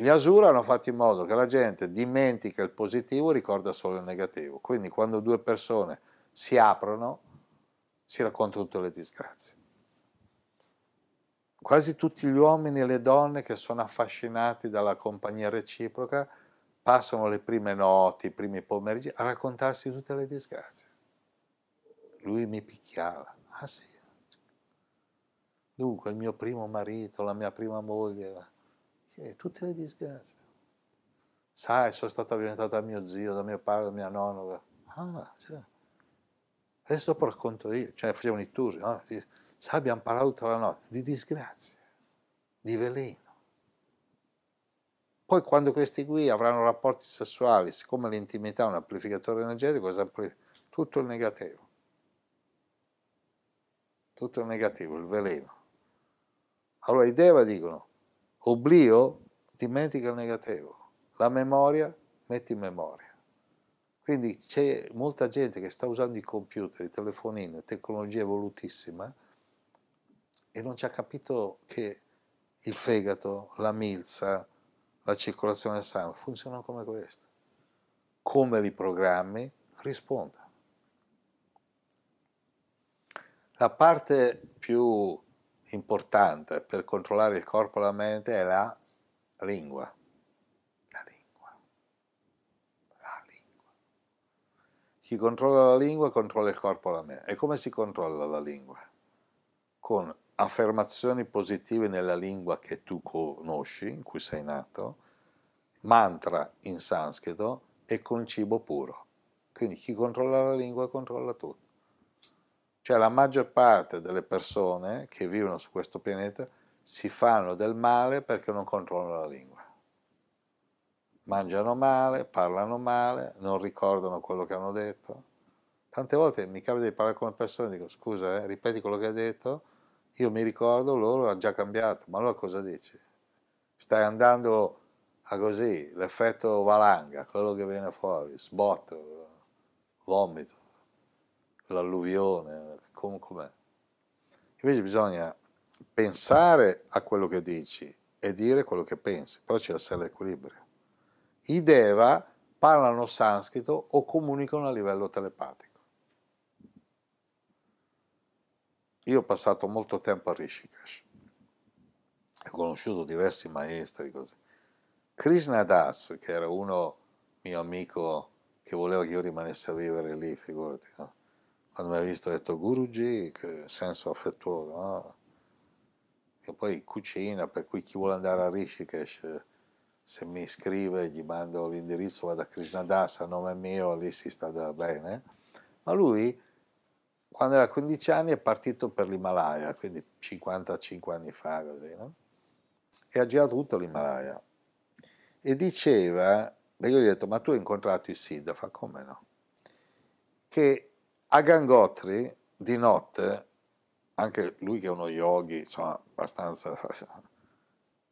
A: Gli Asura hanno fatto in modo che la gente dimentica il positivo e ricorda solo il negativo. Quindi quando due persone si aprono, si raccontano tutte le disgrazie. Quasi tutti gli uomini e le donne che sono affascinati dalla compagnia reciproca passano le prime notti, i primi pomeriggi a raccontarsi tutte le disgrazie. Lui mi picchiava. Ah sì. Dunque, il mio primo marito, la mia prima moglie perché? Tutte le disgrazie. Sai, sono stata violentata da mio zio, da mio padre, da mia nonna. Ah, cioè. Adesso per racconto io, cioè facevano i tusi, no? Sai, abbiamo parlato tutta la notte di disgrazie, di veleno. Poi quando questi qui avranno rapporti sessuali, siccome l'intimità è un amplificatore energetico, tutto il negativo. Tutto il negativo, il veleno. Allora i Deva dicono, Oblio, dimentica il negativo. La memoria, metti in memoria. Quindi c'è molta gente che sta usando i computer, i telefonini, tecnologia evolutissima e non ci ha capito che il fegato, la milza, la circolazione del sangue funzionano come questo. Come li programmi, risponda. La parte più importante per controllare il corpo e la mente è la lingua. La lingua. La lingua. Chi controlla la lingua controlla il corpo e la mente. E come si controlla la lingua? Con affermazioni positive nella lingua che tu conosci, in cui sei nato, mantra in sanscrito e con cibo puro. Quindi chi controlla la lingua controlla tutto. Cioè la maggior parte delle persone che vivono su questo pianeta si fanno del male perché non controllano la lingua. Mangiano male, parlano male, non ricordano quello che hanno detto. Tante volte mi capita di parlare con le persone e dico scusa, eh, ripeti quello che hai detto, io mi ricordo, loro hanno già cambiato, ma allora cosa dici? Stai andando a così, l'effetto valanga, quello che viene fuori, sbotto, vomito, l'alluvione, comunque. Invece bisogna pensare a quello che dici e dire quello che pensi, però ci deve essere l'equilibrio. I Deva parlano sanscrito o comunicano a livello telepatico. Io ho passato molto tempo a Rishikesh, ho conosciuto diversi maestri così. Krishna Das, che era uno mio amico che voleva che io rimanesse a vivere lì, figurati, no? quando mi ha visto ha detto Guruji, che senso affettuoso, no? che poi cucina, per cui chi vuole andare a Rishikesh, se mi scrive gli mando l'indirizzo, vado a Krishnadasa, nome mio, lì si sta bene. Ma lui, quando aveva 15 anni, è partito per l'Himalaya, quindi 55 anni fa, così, no? E ha girato tutto l'Himalaya. E diceva, e io gli ho detto, ma tu hai incontrato i Siddha? Fa come no? Che a Gangotri di notte, anche lui che è uno yogi, insomma, abbastanza,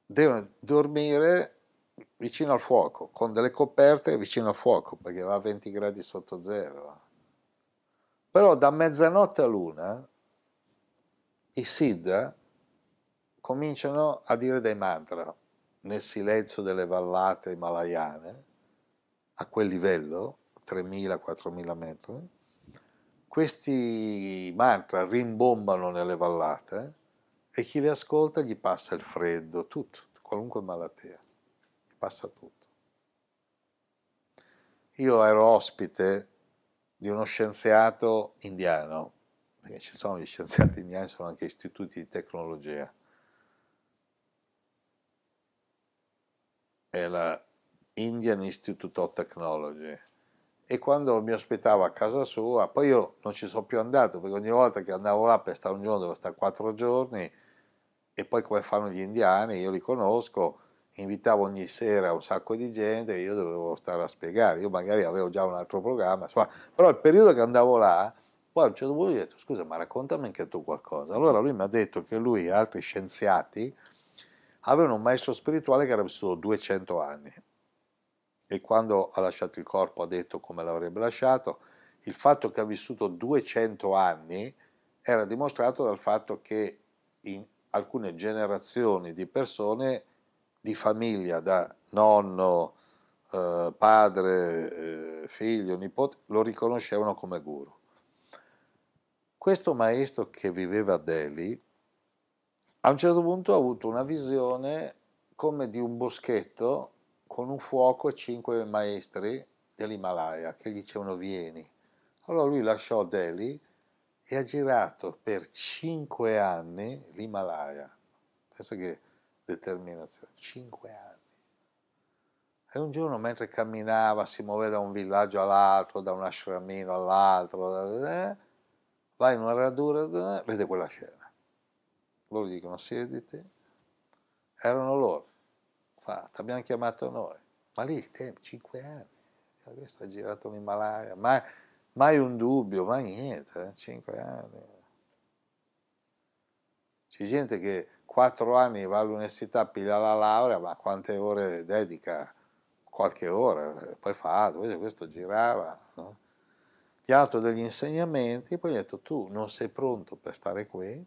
A: deve dormire vicino al fuoco, con delle coperte vicino al fuoco, perché va a 20 gradi sotto zero. Però da mezzanotte a luna i Siddha cominciano a dire dei mantra nel silenzio delle vallate malayane, a quel livello, 3.000-4.000 metri, questi mantra rimbombano nelle vallate e chi li ascolta gli passa il freddo, tutto, qualunque malattia, gli passa tutto. Io ero ospite di uno scienziato indiano, perché ci sono gli scienziati indiani, sono anche istituti di tecnologia. È la Indian Institute of Technology e quando mi aspettavo a casa sua, poi io non ci sono più andato perché ogni volta che andavo là per stare un giorno, devo stare quattro giorni e poi come fanno gli indiani, io li conosco, invitavo ogni sera un sacco di gente e io dovevo stare a spiegare, io magari avevo già un altro programma, insomma, però il periodo che andavo là, poi a un certo punto gli ho detto scusa ma raccontami anche tu qualcosa, allora lui mi ha detto che lui e altri scienziati avevano un maestro spirituale che era vissuto 200 anni e quando ha lasciato il corpo ha detto come l'avrebbe lasciato, il fatto che ha vissuto 200 anni era dimostrato dal fatto che in alcune generazioni di persone, di famiglia, da nonno, eh, padre, eh, figlio, nipote, lo riconoscevano come guru. Questo maestro che viveva a Delhi, a un certo punto ha avuto una visione come di un boschetto con un fuoco cinque maestri dell'Himalaya che gli dicevano vieni. Allora lui lasciò Delhi e ha girato per cinque anni l'Himalaya. Pensa che determinazione, cinque anni. E un giorno mentre camminava, si muoveva da un villaggio all'altro, da un ashramino all'altro, eh, va in una radura, eh, vede quella scena. Loro dicono siediti, erano loro fatto, abbiamo chiamato noi. Ma lì il tempo, 5 anni, eh, questo ha girato l'Himalaya, mai, mai un dubbio, mai niente, 5 eh, anni. C'è gente che 4 anni va all'università, piglia la laurea, ma quante ore dedica? Qualche ora, eh, poi fa, questo girava. No? Gli ha dato degli insegnamenti, poi gli ha detto tu non sei pronto per stare qui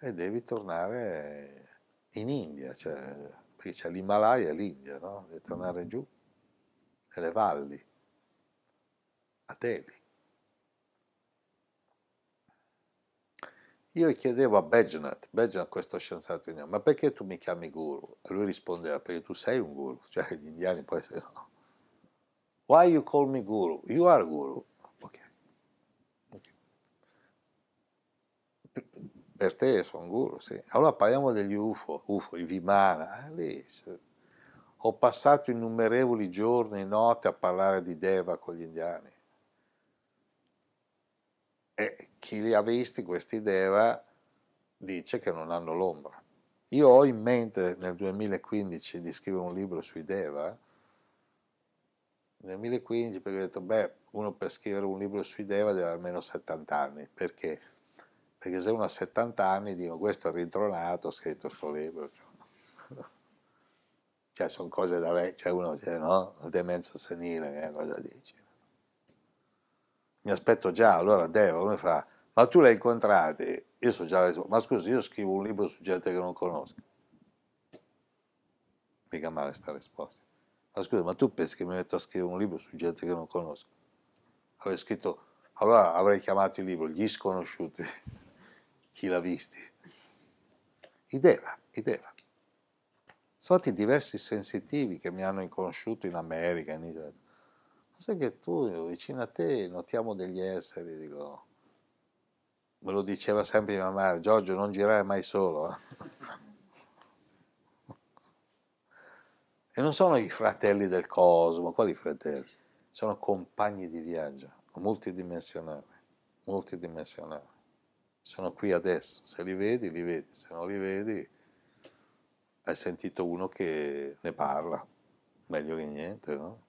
A: e devi tornare in India. Cioè, perché c'è l'Himalaya e l'India, no? Devi mm-hmm. tornare giù, nelle valli, a Delhi. Io chiedevo a Bejanath, Bejanath questo scienziato indiano, ma perché tu mi chiami guru? E lui rispondeva, perché tu sei un guru, cioè gli indiani poi se no. Why you call me guru? You are guru. Per te sono guru, sì. Allora parliamo degli UFO, UFO, il Vimana, eh, lì, ho passato innumerevoli giorni e notti a parlare di Deva con gli indiani. E chi li ha visti, questi Deva, dice che non hanno l'ombra. Io ho in mente nel 2015 di scrivere un libro sui Deva, nel 2015 perché ho detto, beh, uno per scrivere un libro sui Deva deve almeno 70 anni, perché perché se uno ha 70 anni dico questo è rintronato, ho scritto sto libro. Cioè, cioè sono cose da vecchio, cioè uno dice no, la demenza senile, che cosa dici? Mi aspetto già, allora Deva, come fa? Ma tu l'hai incontrato? Io so già ma scusi, io scrivo un libro su gente che non conosco. Mica male sta risposta. Ma scusa, ma tu pensi che mi metto a scrivere un libro su gente che non conosco? Avrei scritto, allora avrei chiamato il libro Gli sconosciuti. chi l'ha visti. I Deva, Sono stati diversi sensitivi che mi hanno inconosciuto in America, in Italia. sai che tu, vicino a te, notiamo degli esseri, dico... Me lo diceva sempre mia madre, Giorgio, non girare mai solo. Eh". E non sono i fratelli del cosmo, quali fratelli? Sono compagni di viaggio, multidimensionali, multidimensionali sono qui adesso, se li vedi li vedi, se non li vedi hai sentito uno che ne parla, meglio che niente, no?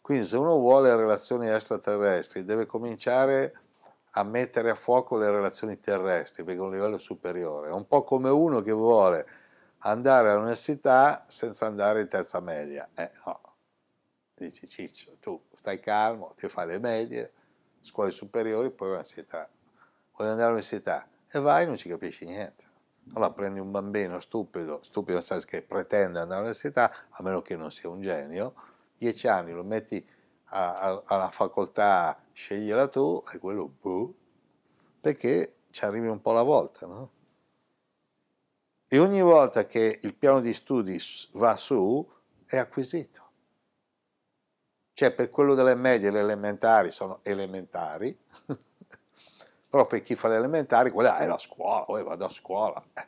A: Quindi se uno vuole relazioni extraterrestri deve cominciare a mettere a fuoco le relazioni terrestri perché è un livello superiore, è un po' come uno che vuole andare all'università senza andare in terza media, eh no, dici Ciccio, tu stai calmo, ti fai le medie, scuole superiori, poi l'università voglio andare all'università, e vai non ci capisci niente. Allora prendi un bambino stupido, stupido nel senso che pretende andare all'università, a meno che non sia un genio, dieci anni lo metti a, a, alla facoltà, scegliela tu, e quello buh, perché ci arrivi un po' alla volta, no? E ogni volta che il piano di studi va su, è acquisito. Cioè per quello delle medie, le elementari sono elementari, Però per chi fa le elementari, quella è la scuola, poi vado a scuola. Eh.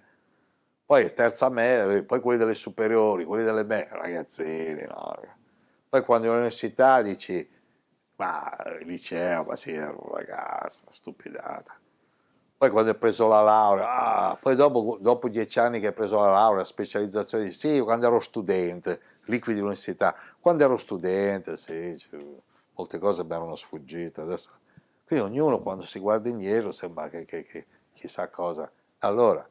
A: Poi terza media, poi quelli delle superiori, quelli delle me, ragazzini, no? Poi quando all'università dici, ma eh, il liceo, ma sì, era un ragazzo, stupidata. Poi quando hai preso la laurea, ah, poi dopo, dopo, dieci anni che hai preso la laurea, specializzazione, sì, quando ero studente, liquidi l'università, quando ero studente, sì, molte cose mi erano sfuggite, adesso Qui ognuno quando si guarda indietro sembra che, che, che chissà cosa. Allora,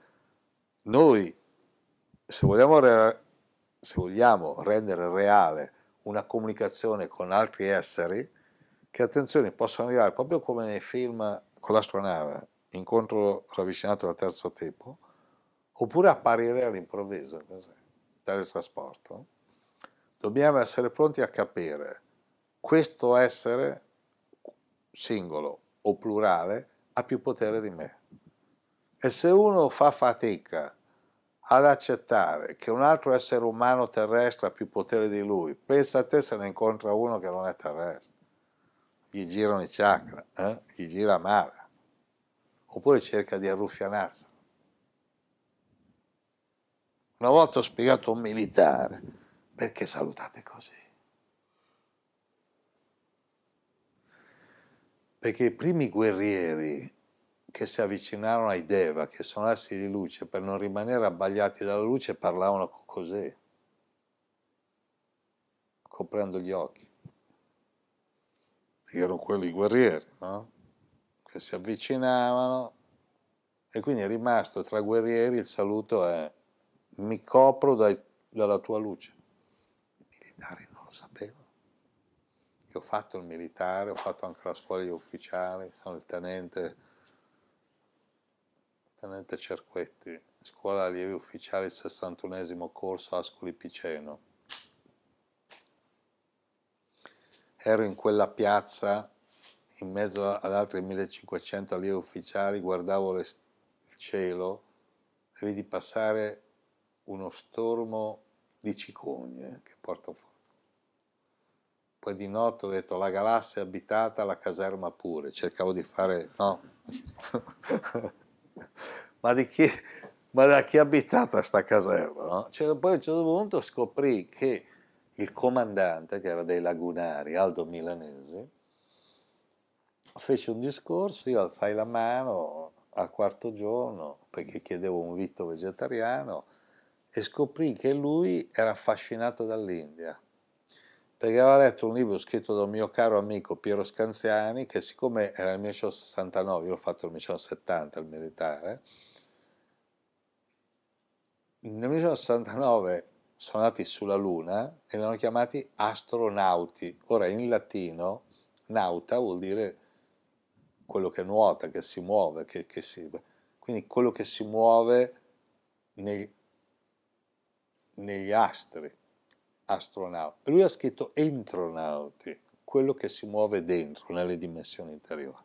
A: noi se vogliamo, re- se vogliamo rendere reale una comunicazione con altri esseri, che attenzione possono arrivare proprio come nei film con l'astronave, incontro ravvicinato dal terzo tempo, oppure apparire all'improvviso, così, dal trasporto, dobbiamo essere pronti a capire questo essere singolo o plurale ha più potere di me. E se uno fa fatica ad accettare che un altro essere umano terrestre ha più potere di lui, pensa a te se ne incontra uno che non è terrestre. Gli girano i chakra, eh? gli gira male. Oppure cerca di arruffianarsi. Una volta ho spiegato a un militare perché salutate così. perché i primi guerrieri che si avvicinarono ai Deva, che sono assi di luce, per non rimanere abbagliati dalla luce, parlavano con cos'è, coprendo gli occhi. Perché erano quelli guerrieri, no? Che si avvicinavano e quindi è rimasto tra guerrieri il saluto è mi copro dai, dalla tua luce. I militari non lo sapevano. Io ho fatto il militare, ho fatto anche la scuola di ufficiali, sono il tenente, tenente Cerquetti, scuola allievi ufficiali 61 corso Ascoli Piceno. Ero in quella piazza, in mezzo ad altri 1500 allievi ufficiali, guardavo il cielo e vidi passare uno stormo di cicogne che porta fuori poi di notte ho detto la galassia abitata, la caserma pure, cercavo di fare no. ma, di chi, ma da chi è abitata sta caserma? No? Cioè, poi a un certo punto scoprì che il comandante, che era dei lagunari, Aldo Milanese, fece un discorso, io alzai la mano al quarto giorno perché chiedevo un vitto vegetariano e scoprì che lui era affascinato dall'India perché aveva letto un libro scritto da un mio caro amico Piero Scanziani, che siccome era il 1969, io l'ho fatto nel 1970 al militare, nel 1969 sono andati sulla Luna e li hanno chiamati astronauti. Ora in latino nauta vuol dire quello che nuota, che si muove, che, che si... quindi quello che si muove nei, negli astri astronauti, lui ha scritto entronauti, quello che si muove dentro, nelle dimensioni interiori.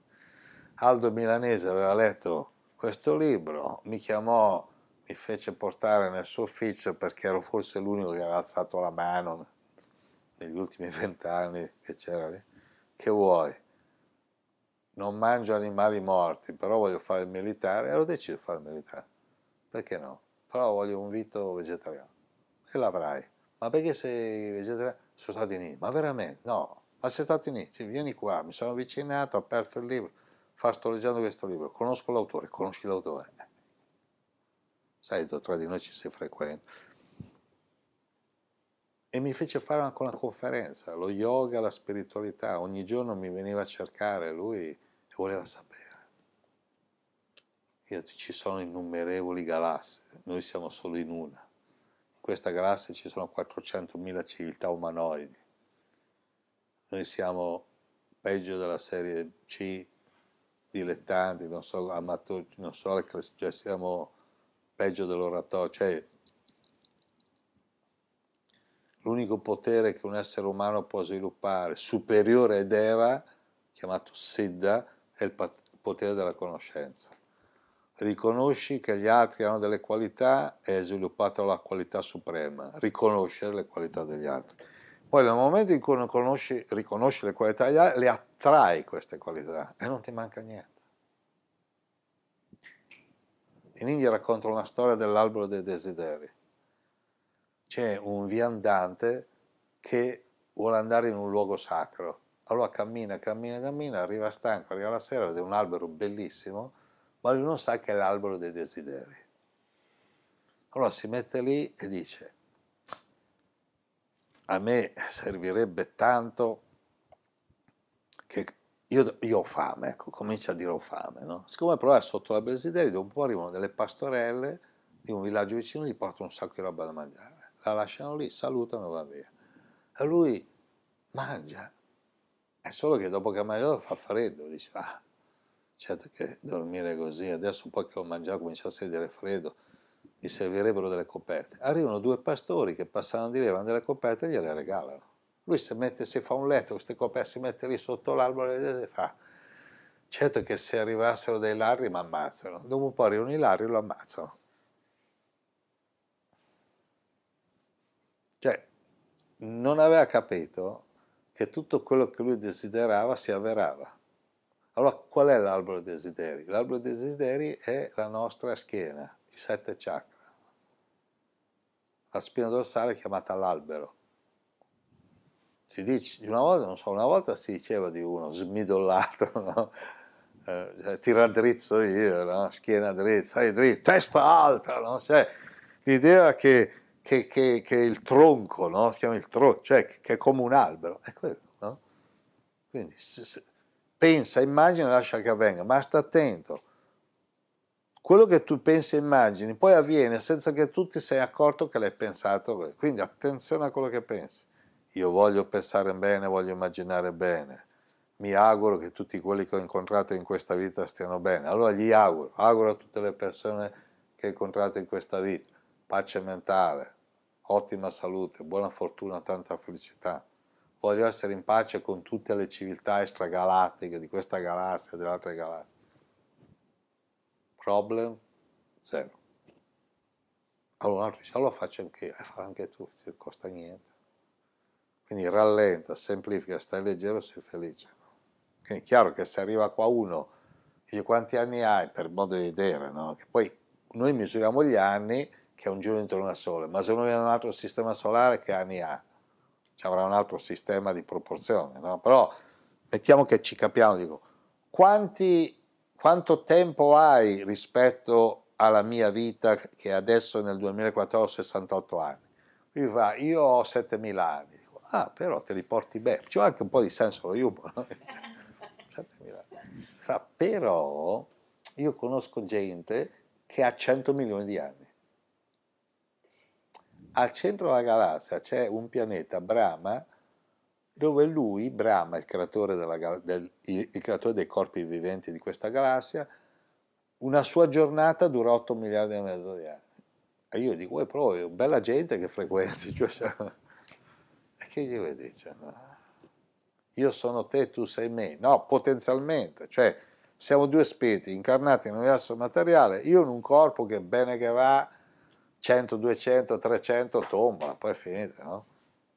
A: Aldo Milanese aveva letto questo libro, mi chiamò, mi fece portare nel suo ufficio perché ero forse l'unico che aveva alzato la mano negli ultimi vent'anni che c'era lì. Che vuoi? Non mangio animali morti, però voglio fare il militare e ho deciso di fare il militare. Perché no? Però voglio un vito vegetariano e l'avrai ma perché sei vegetariano? Sono stati lì, ma veramente? No, ma sei stato lì? Sì, vieni qua, mi sono avvicinato, ho aperto il libro, fa, sto leggendo questo libro, conosco l'autore, conosci l'autore. Sai, tra di noi ci si frequenta. E mi fece fare anche una conferenza, lo yoga, la spiritualità, ogni giorno mi veniva a cercare lui e voleva sapere. Io ci sono innumerevoli galassie, noi siamo solo in una questa galassia ci sono 400.000 civiltà umanoidi. Noi siamo peggio della serie C, dilettanti, non so, amatori, non so, cioè siamo peggio dell'oratorio. Cioè, l'unico potere che un essere umano può sviluppare, superiore ad Eva, chiamato Siddha, è il potere della conoscenza riconosci che gli altri hanno delle qualità e hai sviluppato la qualità suprema, riconoscere le qualità degli altri. Poi nel momento in cui non conosci, riconosci le qualità degli altri, le attrai queste qualità e non ti manca niente. In India racconto una storia dell'albero dei desideri. C'è un viandante che vuole andare in un luogo sacro. Allora cammina, cammina, cammina, arriva stanco, arriva la sera, vede un albero bellissimo, ma lui non sa che è l'albero dei desideri. Allora si mette lì e dice, a me servirebbe tanto che io, io ho fame, ecco, comincia a dire ho fame, no? Siccome però è sotto la desiderio, dopo arrivano delle pastorelle di un villaggio vicino, gli portano un sacco di roba da mangiare, la lasciano lì, salutano e va via. E lui mangia, è solo che dopo che ha mangiato fa freddo, dice, ah, Certo che dormire così, adesso poi che ho mangiato comincia a sedere freddo, mi servirebbero delle coperte. Arrivano due pastori che passano di levano delle coperte e gliele regalano. Lui si, mette, si fa un letto, queste coperte si mette lì sotto l'albero e le fa. Certo che se arrivassero dei larri mi ammazzano. Dopo un po' arrivano i larri e lo ammazzano. Cioè, non aveva capito che tutto quello che lui desiderava si avverava allora, qual è l'albero dei desideri? L'albero dei desideri è la nostra schiena, i sette chakra. La spina dorsale è chiamata l'albero. Si dice, una volta, non so, una volta si diceva di uno smidollato, no? eh, cioè, ti io, no? schiena dritta, sai, dritta, testa alta, no? cioè, l'idea che, che, che, che, il tronco, no? si chiama il tronco, cioè che è come un albero, è quello. No? Quindi, se, se, pensa, immagina lascia che avvenga, ma sta attento. Quello che tu pensi e immagini poi avviene senza che tu ti sei accorto che l'hai pensato, quindi attenzione a quello che pensi. Io voglio pensare bene, voglio immaginare bene. Mi auguro che tutti quelli che ho incontrato in questa vita stiano bene. Allora gli auguro, auguro a tutte le persone che ho incontrato in questa vita pace mentale, ottima salute, buona fortuna, tanta felicità voglio essere in pace con tutte le civiltà extragalattiche di questa galassia e delle altre galassie. Problem zero. Allora un altro dice, allora faccio anche io, e eh, farà anche tu, ti costa niente. Quindi rallenta, semplifica, stai leggero, sei felice. No? Quindi è chiaro che se arriva qua uno, dice quanti anni hai, per modo di vedere, no? che poi noi misuriamo gli anni, che è un giro intorno al Sole, ma se uno viene da un altro sistema solare, che anni ha? ci avrà un altro sistema di proporzione, no? però mettiamo che ci capiamo, dico, quanti, quanto tempo hai rispetto alla mia vita che adesso nel 2014 ho 68 anni? Lui fa, io ho 7.000 anni, dico, ah però te li porti bene, c'è anche un po' di senso lo humor, no? 7.000 anni. Fa, però io conosco gente che ha 100 milioni di anni al centro della galassia c'è un pianeta, Brahma, dove lui, Brahma, il creatore, della, del, il, il creatore dei corpi viventi di questa galassia, una sua giornata dura 8 miliardi e mezzo di anni. E io dico, uè, proprio, bella gente che frequenti. Cioè, cioè, e che gli vedi? Cioè, no. Io sono te, tu sei me. No, potenzialmente. Cioè, siamo due spiriti incarnati in un universo materiale, io in un corpo che bene che va 100, 200, 300 tombola, poi è finita, no?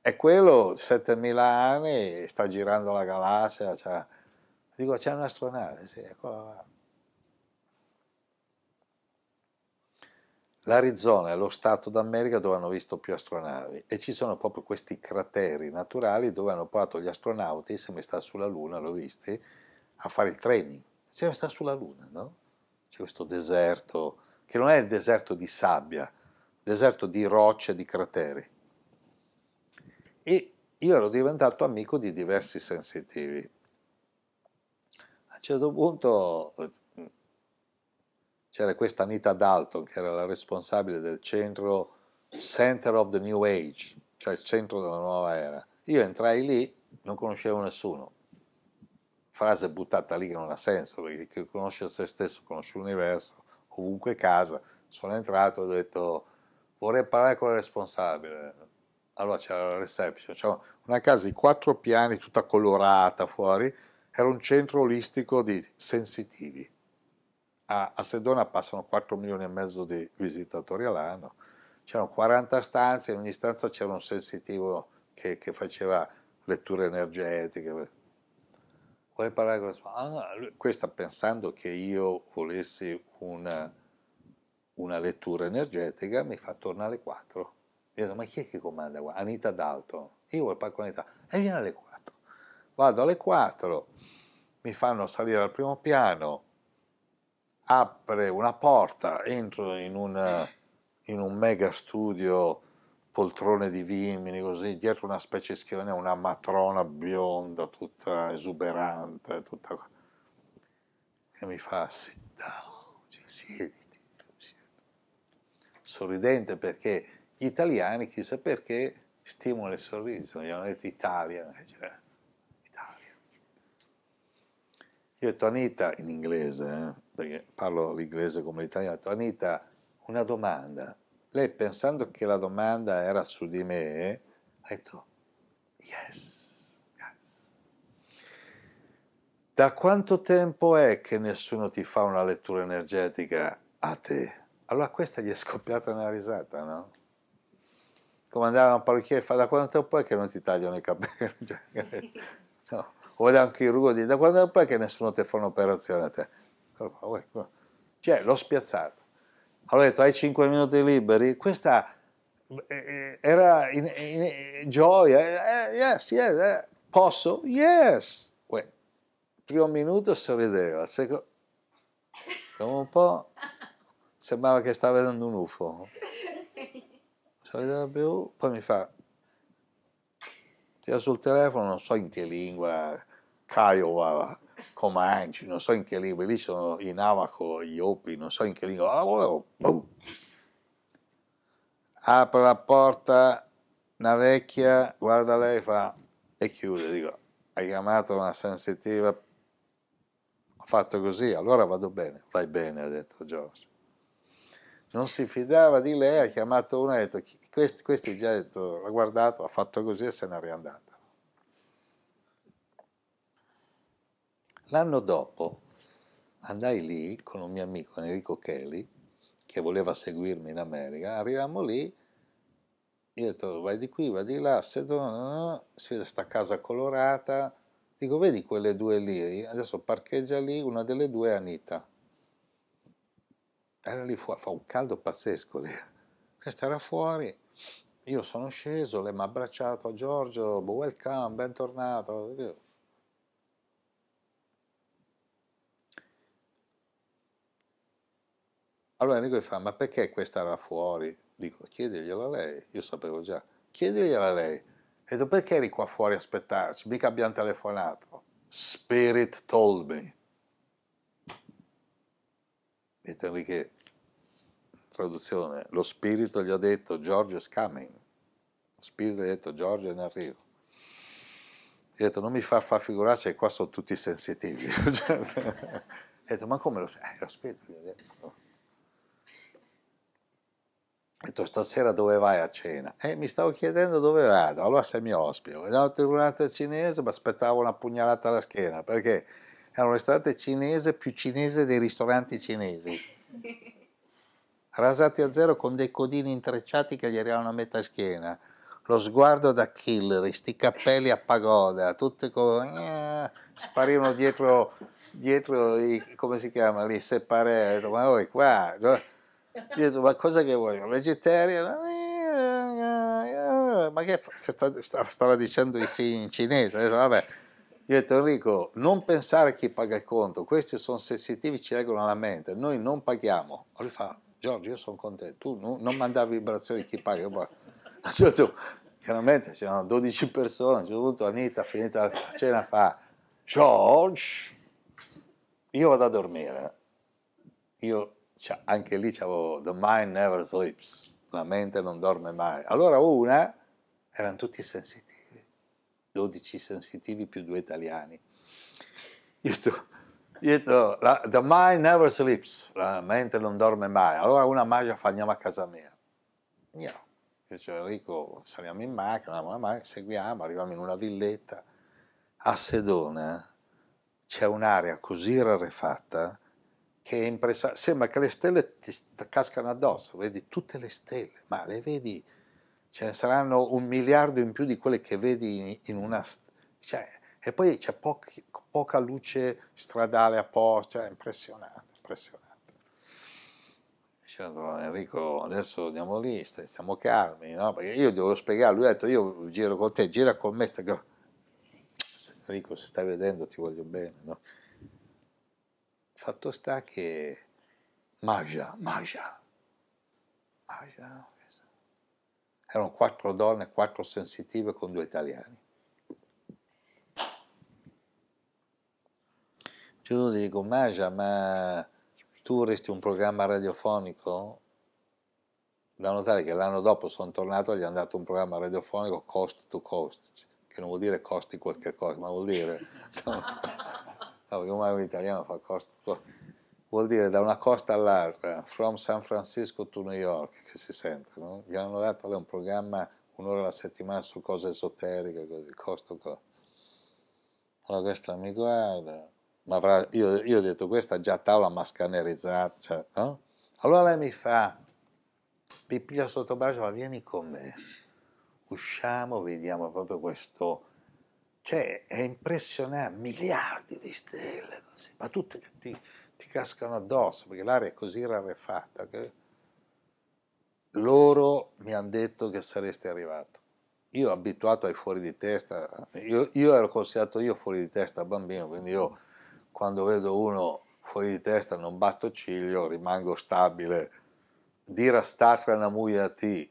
A: E quello 7000 anni sta girando la galassia, cioè, dico c'è un'astronave, sì, eccola là. L'Arizona è lo stato d'America dove hanno visto più astronavi e ci sono proprio questi crateri naturali dove hanno portato gli astronauti, se mi sta sulla Luna, l'ho visti, a fare il training. Se mi sta sulla Luna, no? C'è questo deserto, che non è il deserto di sabbia, deserto di rocce, di crateri. E io ero diventato amico di diversi sensitivi. A un certo punto eh, c'era questa Anita Dalton, che era la responsabile del centro Center of the New Age, cioè il centro della nuova era. Io entrai lì, non conoscevo nessuno. Frase buttata lì che non ha senso, perché chi conosce se stesso conosce l'universo, ovunque casa. Sono entrato e ho detto vorrei parlare con la responsabile. Allora c'era la reception, c'era una casa di quattro piani tutta colorata fuori, era un centro olistico di sensitivi. A, a Sedona passano 4 milioni e mezzo di visitatori all'anno, c'erano 40 stanze, in ogni stanza c'era un sensitivo che, che faceva letture energetiche, vorrei parlare con la responsabile? Ah, questa pensando che io volessi una, una lettura energetica, mi fa tornare alle 4. Io dico, ma chi è che comanda qua? Anita Dalton. Io vuol parco Anita, e viene alle 4. Vado alle 4, mi fanno salire al primo piano, apre una porta, entro in un, in un mega studio poltrone di vimini, così, dietro una specie di schiena, una matrona bionda, tutta esuberante, tutta... E mi fa, sit down, siediti sorridente perché gli italiani, chissà perché, stimolano il sorriso. Gli hanno detto Italia. Eh, cioè, Italia. Io ho detto Anita in inglese, eh, perché parlo l'inglese come l'italiano, ho detto Anita, una domanda. Lei pensando che la domanda era su di me, ha detto yes, yes. Da quanto tempo è che nessuno ti fa una lettura energetica a te? Allora questa gli è scoppiata una risata, no? Come andava a un parrucchiere e fa da quando tempo è che non ti tagliano i capelli? Cioè, no. O da un chirurgo da quando tempo è che nessuno ti fa un'operazione a te? Cioè, l'ho spiazzato. Allora ho detto, hai 5 minuti liberi? Questa eh, eh, era in, in eh, gioia. Eh, yes, yes, eh. posso? Yes! Uè. Primo minuto sorrideva, secondo... Dopo un po' sembrava che stava vedendo un UFO. Sono più, poi mi fa, tira sul telefono, non so in che lingua, Kiowa, Comanche, non so in che lingua, lì sono i Navajo, gli Opi, non so in che lingua. Boom. Apre la porta, una vecchia, guarda lei, fa, e chiude, dico, hai chiamato una sensitiva, ho fatto così, allora vado bene, vai bene, ha detto Giorgio non si fidava di lei, ha chiamato uno e ha detto, questi, questi già detto, l'ha guardato, ha fatto così e se n'è riandata. L'anno dopo andai lì con un mio amico Enrico Kelly, che voleva seguirmi in America, arriviamo lì, io ho detto vai di qui, vai di là, sedona, si vede sta casa colorata, dico vedi quelle due lì, adesso parcheggia lì, una delle due è Anita era lì fuori, fa un caldo pazzesco lì. Questa era fuori, io sono sceso, lei mi ha abbracciato, Giorgio, welcome, bentornato. Allora Enrico fa, ma perché questa era fuori? Dico, chiedigliela a lei, io sapevo già, chiedigliela a lei. E dico, perché eri qua fuori a aspettarci? Mica abbiamo telefonato. Spirit told me. Ethan Richie, traduzione, lo spirito gli ha detto George is coming, lo spirito gli ha detto George è in arrivo. Gli ha detto non mi fa far che qua sono tutti sensitivi. Cioè, ha detto ma come lo, eh, lo spirito gli ha detto? Ho detto stasera dove vai a cena? E eh, mi stavo chiedendo dove vado, allora se mi ospito. Andiamo al ristorante cinese, ma aspettavo una pugnalata alla schiena perché era un ristorante cinese più cinese dei ristoranti cinesi. Rasati a zero con dei codini intrecciati che gli arrivavano a metà schiena, lo sguardo da killer, sti cappelli a pagoda, tutti con... Eh, sparivano dietro, dietro i, come si chiama lì, separare, ma voi qua... Dietro, ma cosa che vuoi? Vegetarian? Eh, eh, eh, ma che stava dicendo i sì in cinese? Vabbè, io ho detto Enrico, non pensare a chi paga il conto, questi sono sensitivi, ci leggono alla mente, noi non paghiamo. E lui fa, Giorgio, io sono contento, tu no, non mandare vibrazioni a chi paga. A un certo punto, chiaramente c'erano 12 persone, a un certo punto Anita, finita la cena, fa, George, io vado a dormire. Io cioè, anche lì c'avevo The Mind Never Sleeps, la mente non dorme mai. Allora una, erano tutti sensitivi 12 sensitivi più due italiani. Io to, io the mind never sleeps, la mente non dorme mai. Allora una magia fa andiamo a casa mia. Andiamo. Io dice Enrico, saliamo in macchina, andiamo alla macchina, seguiamo, arriviamo in una villetta. A Sedona c'è un'area così rarefatta che è impresa, sembra che le stelle ti cascano addosso, vedi tutte le stelle, ma le vedi ce ne saranno un miliardo in più di quelle che vedi in, una... Cioè, e poi c'è pochi, poca luce stradale apposta, cioè, impressionante, impressionante. Dicendo Enrico, adesso andiamo lì, stiamo calmi, no? Perché io devo spiegare, lui ha detto io giro con te, gira con me. Enrico, se stai vedendo ti voglio bene, no? Fatto sta che Magia, Magia, Magia, no? erano quattro donne, quattro sensitive con due italiani. Io dico, Magia, ma tu vorresti un programma radiofonico? Da notare che l'anno dopo sono tornato e gli hanno dato un programma radiofonico cost to cost, che non vuol dire costi qualche cosa, ma vuol dire... No, no, perché ormai un italiano fa cost to cost vuol dire da una costa all'altra, from San Francisco to New York, che si sente, no? Gli hanno dato lei un programma un'ora alla settimana su cose esoteriche, così, costo costo. Allora questa mi guarda, ma avrà, io, io, ho detto questa già tavola ma scannerizzata, cioè, no? Allora lei mi fa, mi piglia sotto braccio, ma vieni con me, usciamo, vediamo proprio questo... Cioè, è impressionante, miliardi di stelle, così, ma tutte che ti ti cascano addosso perché l'aria è così rarefatta che loro mi hanno detto che saresti arrivato. Io abituato ai fuori di testa, io, io ero considerato io fuori di testa bambino, quindi io quando vedo uno fuori di testa non batto ciglio, rimango stabile. Dira statra na muia ti,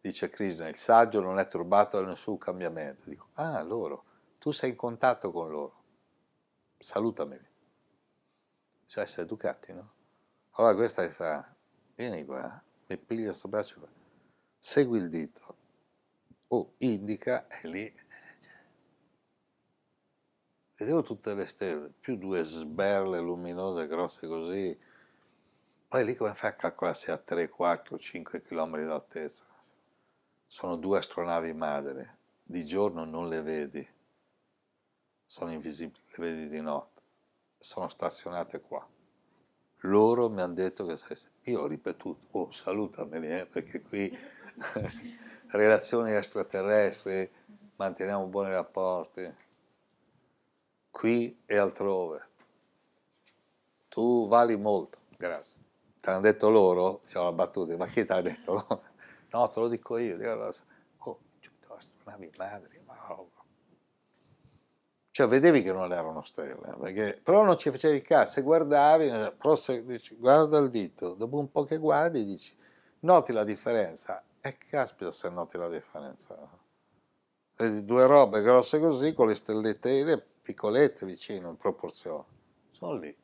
A: dice Krishna, il saggio non è turbato da nessun cambiamento. Dico, ah loro, tu sei in contatto con loro, salutameli bisogna cioè, essere educati, no? Allora questa che fa, vieni qua, mi piglia sto braccio qua, segui il dito, o oh, indica, e lì... Vedevo tutte le stelle, più due sberle luminose grosse così, poi lì come fai a calcolarsi a 3, 4, 5 km d'altezza? Sono due astronavi madre, di giorno non le vedi, sono invisibili, le vedi di notte sono stazionate qua. Loro mi hanno detto che sei... Io ho ripetuto, oh salutameli, eh, perché qui relazioni extraterrestri, manteniamo buoni rapporti, qui e altrove. Tu vali molto, grazie. Te l'hanno detto loro? ci hanno battuti, ma chi te l'ha detto? no, te lo dico io. Dico, oh, astronavi madri, ma cioè vedevi che non erano stelle, perché, però non ci facevi caso, se guardavi, eh, però se dici, guarda il dito, dopo un po' che guardi dici, noti la differenza, e caspita se noti la differenza. Vedi due robe grosse così con le stellette piccolette vicino in proporzione, sono lì.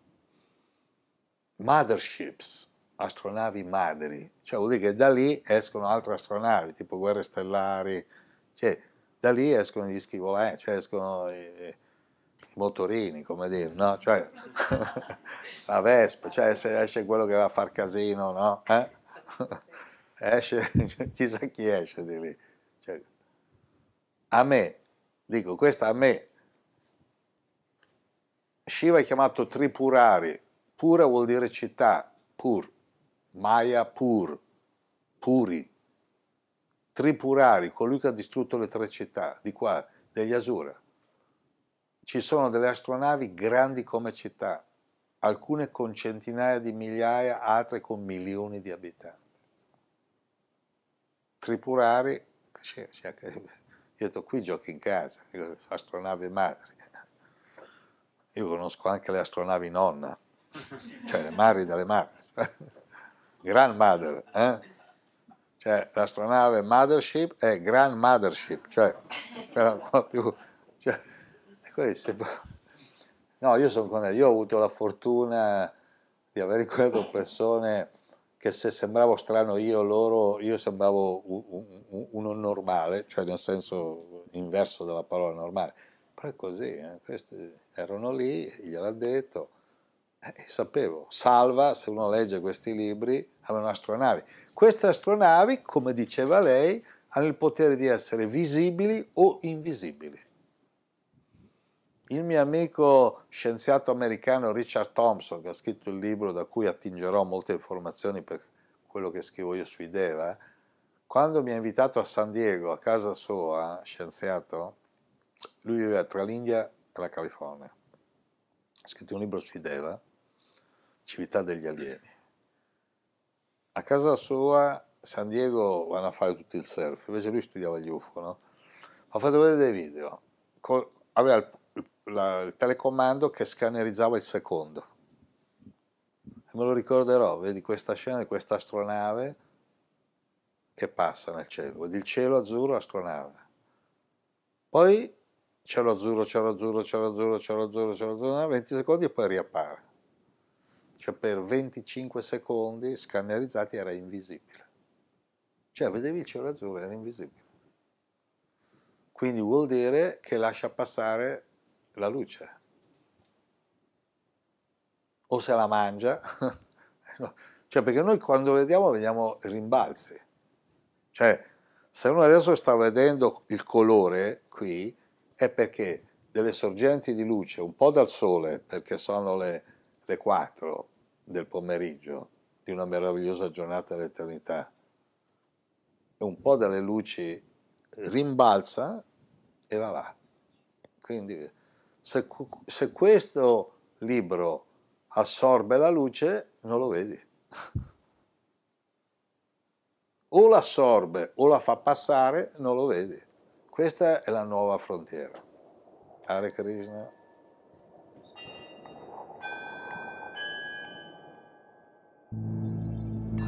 A: Motherships, astronavi madri, cioè vuol dire che da lì escono altre astronavi, tipo guerre stellari, cioè da lì escono gli dischi volanti, cioè escono i, i motorini, come dire, no? Cioè, la Vespa, cioè se esce quello che va a far casino, no? Eh? esce, chissà chi esce di lì. Cioè, a me, dico, questa a me, Shiva è chiamato Tripurari, Pura vuol dire città, Pur, Maya Pur, Puri, Tripurari, colui che ha distrutto le tre città di qua, degli Asura. Ci sono delle astronavi grandi come città, alcune con centinaia di migliaia, altre con milioni di abitanti. Tripurari, sì, sì, anche, io detto, qui giochi in casa, io, astronave madre. Io conosco anche le astronavi nonna, cioè le mari delle mari. gran madre. Eh? cioè l'astronave Mothership è Grand Mothership, cioè quella più... Cioè, questo. No, io sono con io ho avuto la fortuna di avere incontrato persone che se sembravo strano io loro, io sembravo un, un, uno normale, cioè nel senso inverso della parola normale. Però è così, eh? questi erano lì, gliel'ha detto, e eh, sapevo, salva, se uno legge questi libri, hanno astronavi. Queste astronavi, come diceva lei, hanno il potere di essere visibili o invisibili. Il mio amico scienziato americano Richard Thompson, che ha scritto il libro da cui attingerò molte informazioni per quello che scrivo io sui Deva, eh, quando mi ha invitato a San Diego, a casa sua, scienziato, lui viveva tra l'India e la California. Ha scritto un libro sui Deva, civiltà degli alieni. A casa sua, San Diego, vanno a fare tutto il surf, invece lui studiava gli UFO, no? Ho fatto vedere dei video, Col, aveva il, la, il telecomando che scannerizzava il secondo. E me lo ricorderò, vedi questa scena di questa astronave che passa nel cielo, vedi il cielo azzurro, l'astronave. Poi cielo azzurro, cielo azzurro, cielo azzurro, cielo azzurro, cielo azzurro, 20 secondi e poi riappare cioè per 25 secondi scannerizzati era invisibile. Cioè vedevi il cielo azzurro, era invisibile. Quindi vuol dire che lascia passare la luce. O se la mangia, cioè perché noi quando vediamo vediamo rimbalzi. Cioè se uno adesso sta vedendo il colore qui è perché delle sorgenti di luce, un po' dal sole, perché sono le, queste 4 del pomeriggio di una meravigliosa giornata all'eternità, un po' dalle luci rimbalza e va là. Quindi se, se questo libro assorbe la luce, non lo vedi. o l'assorbe o la fa passare, non lo vedi. Questa è la nuova frontiera. Hare Krishna.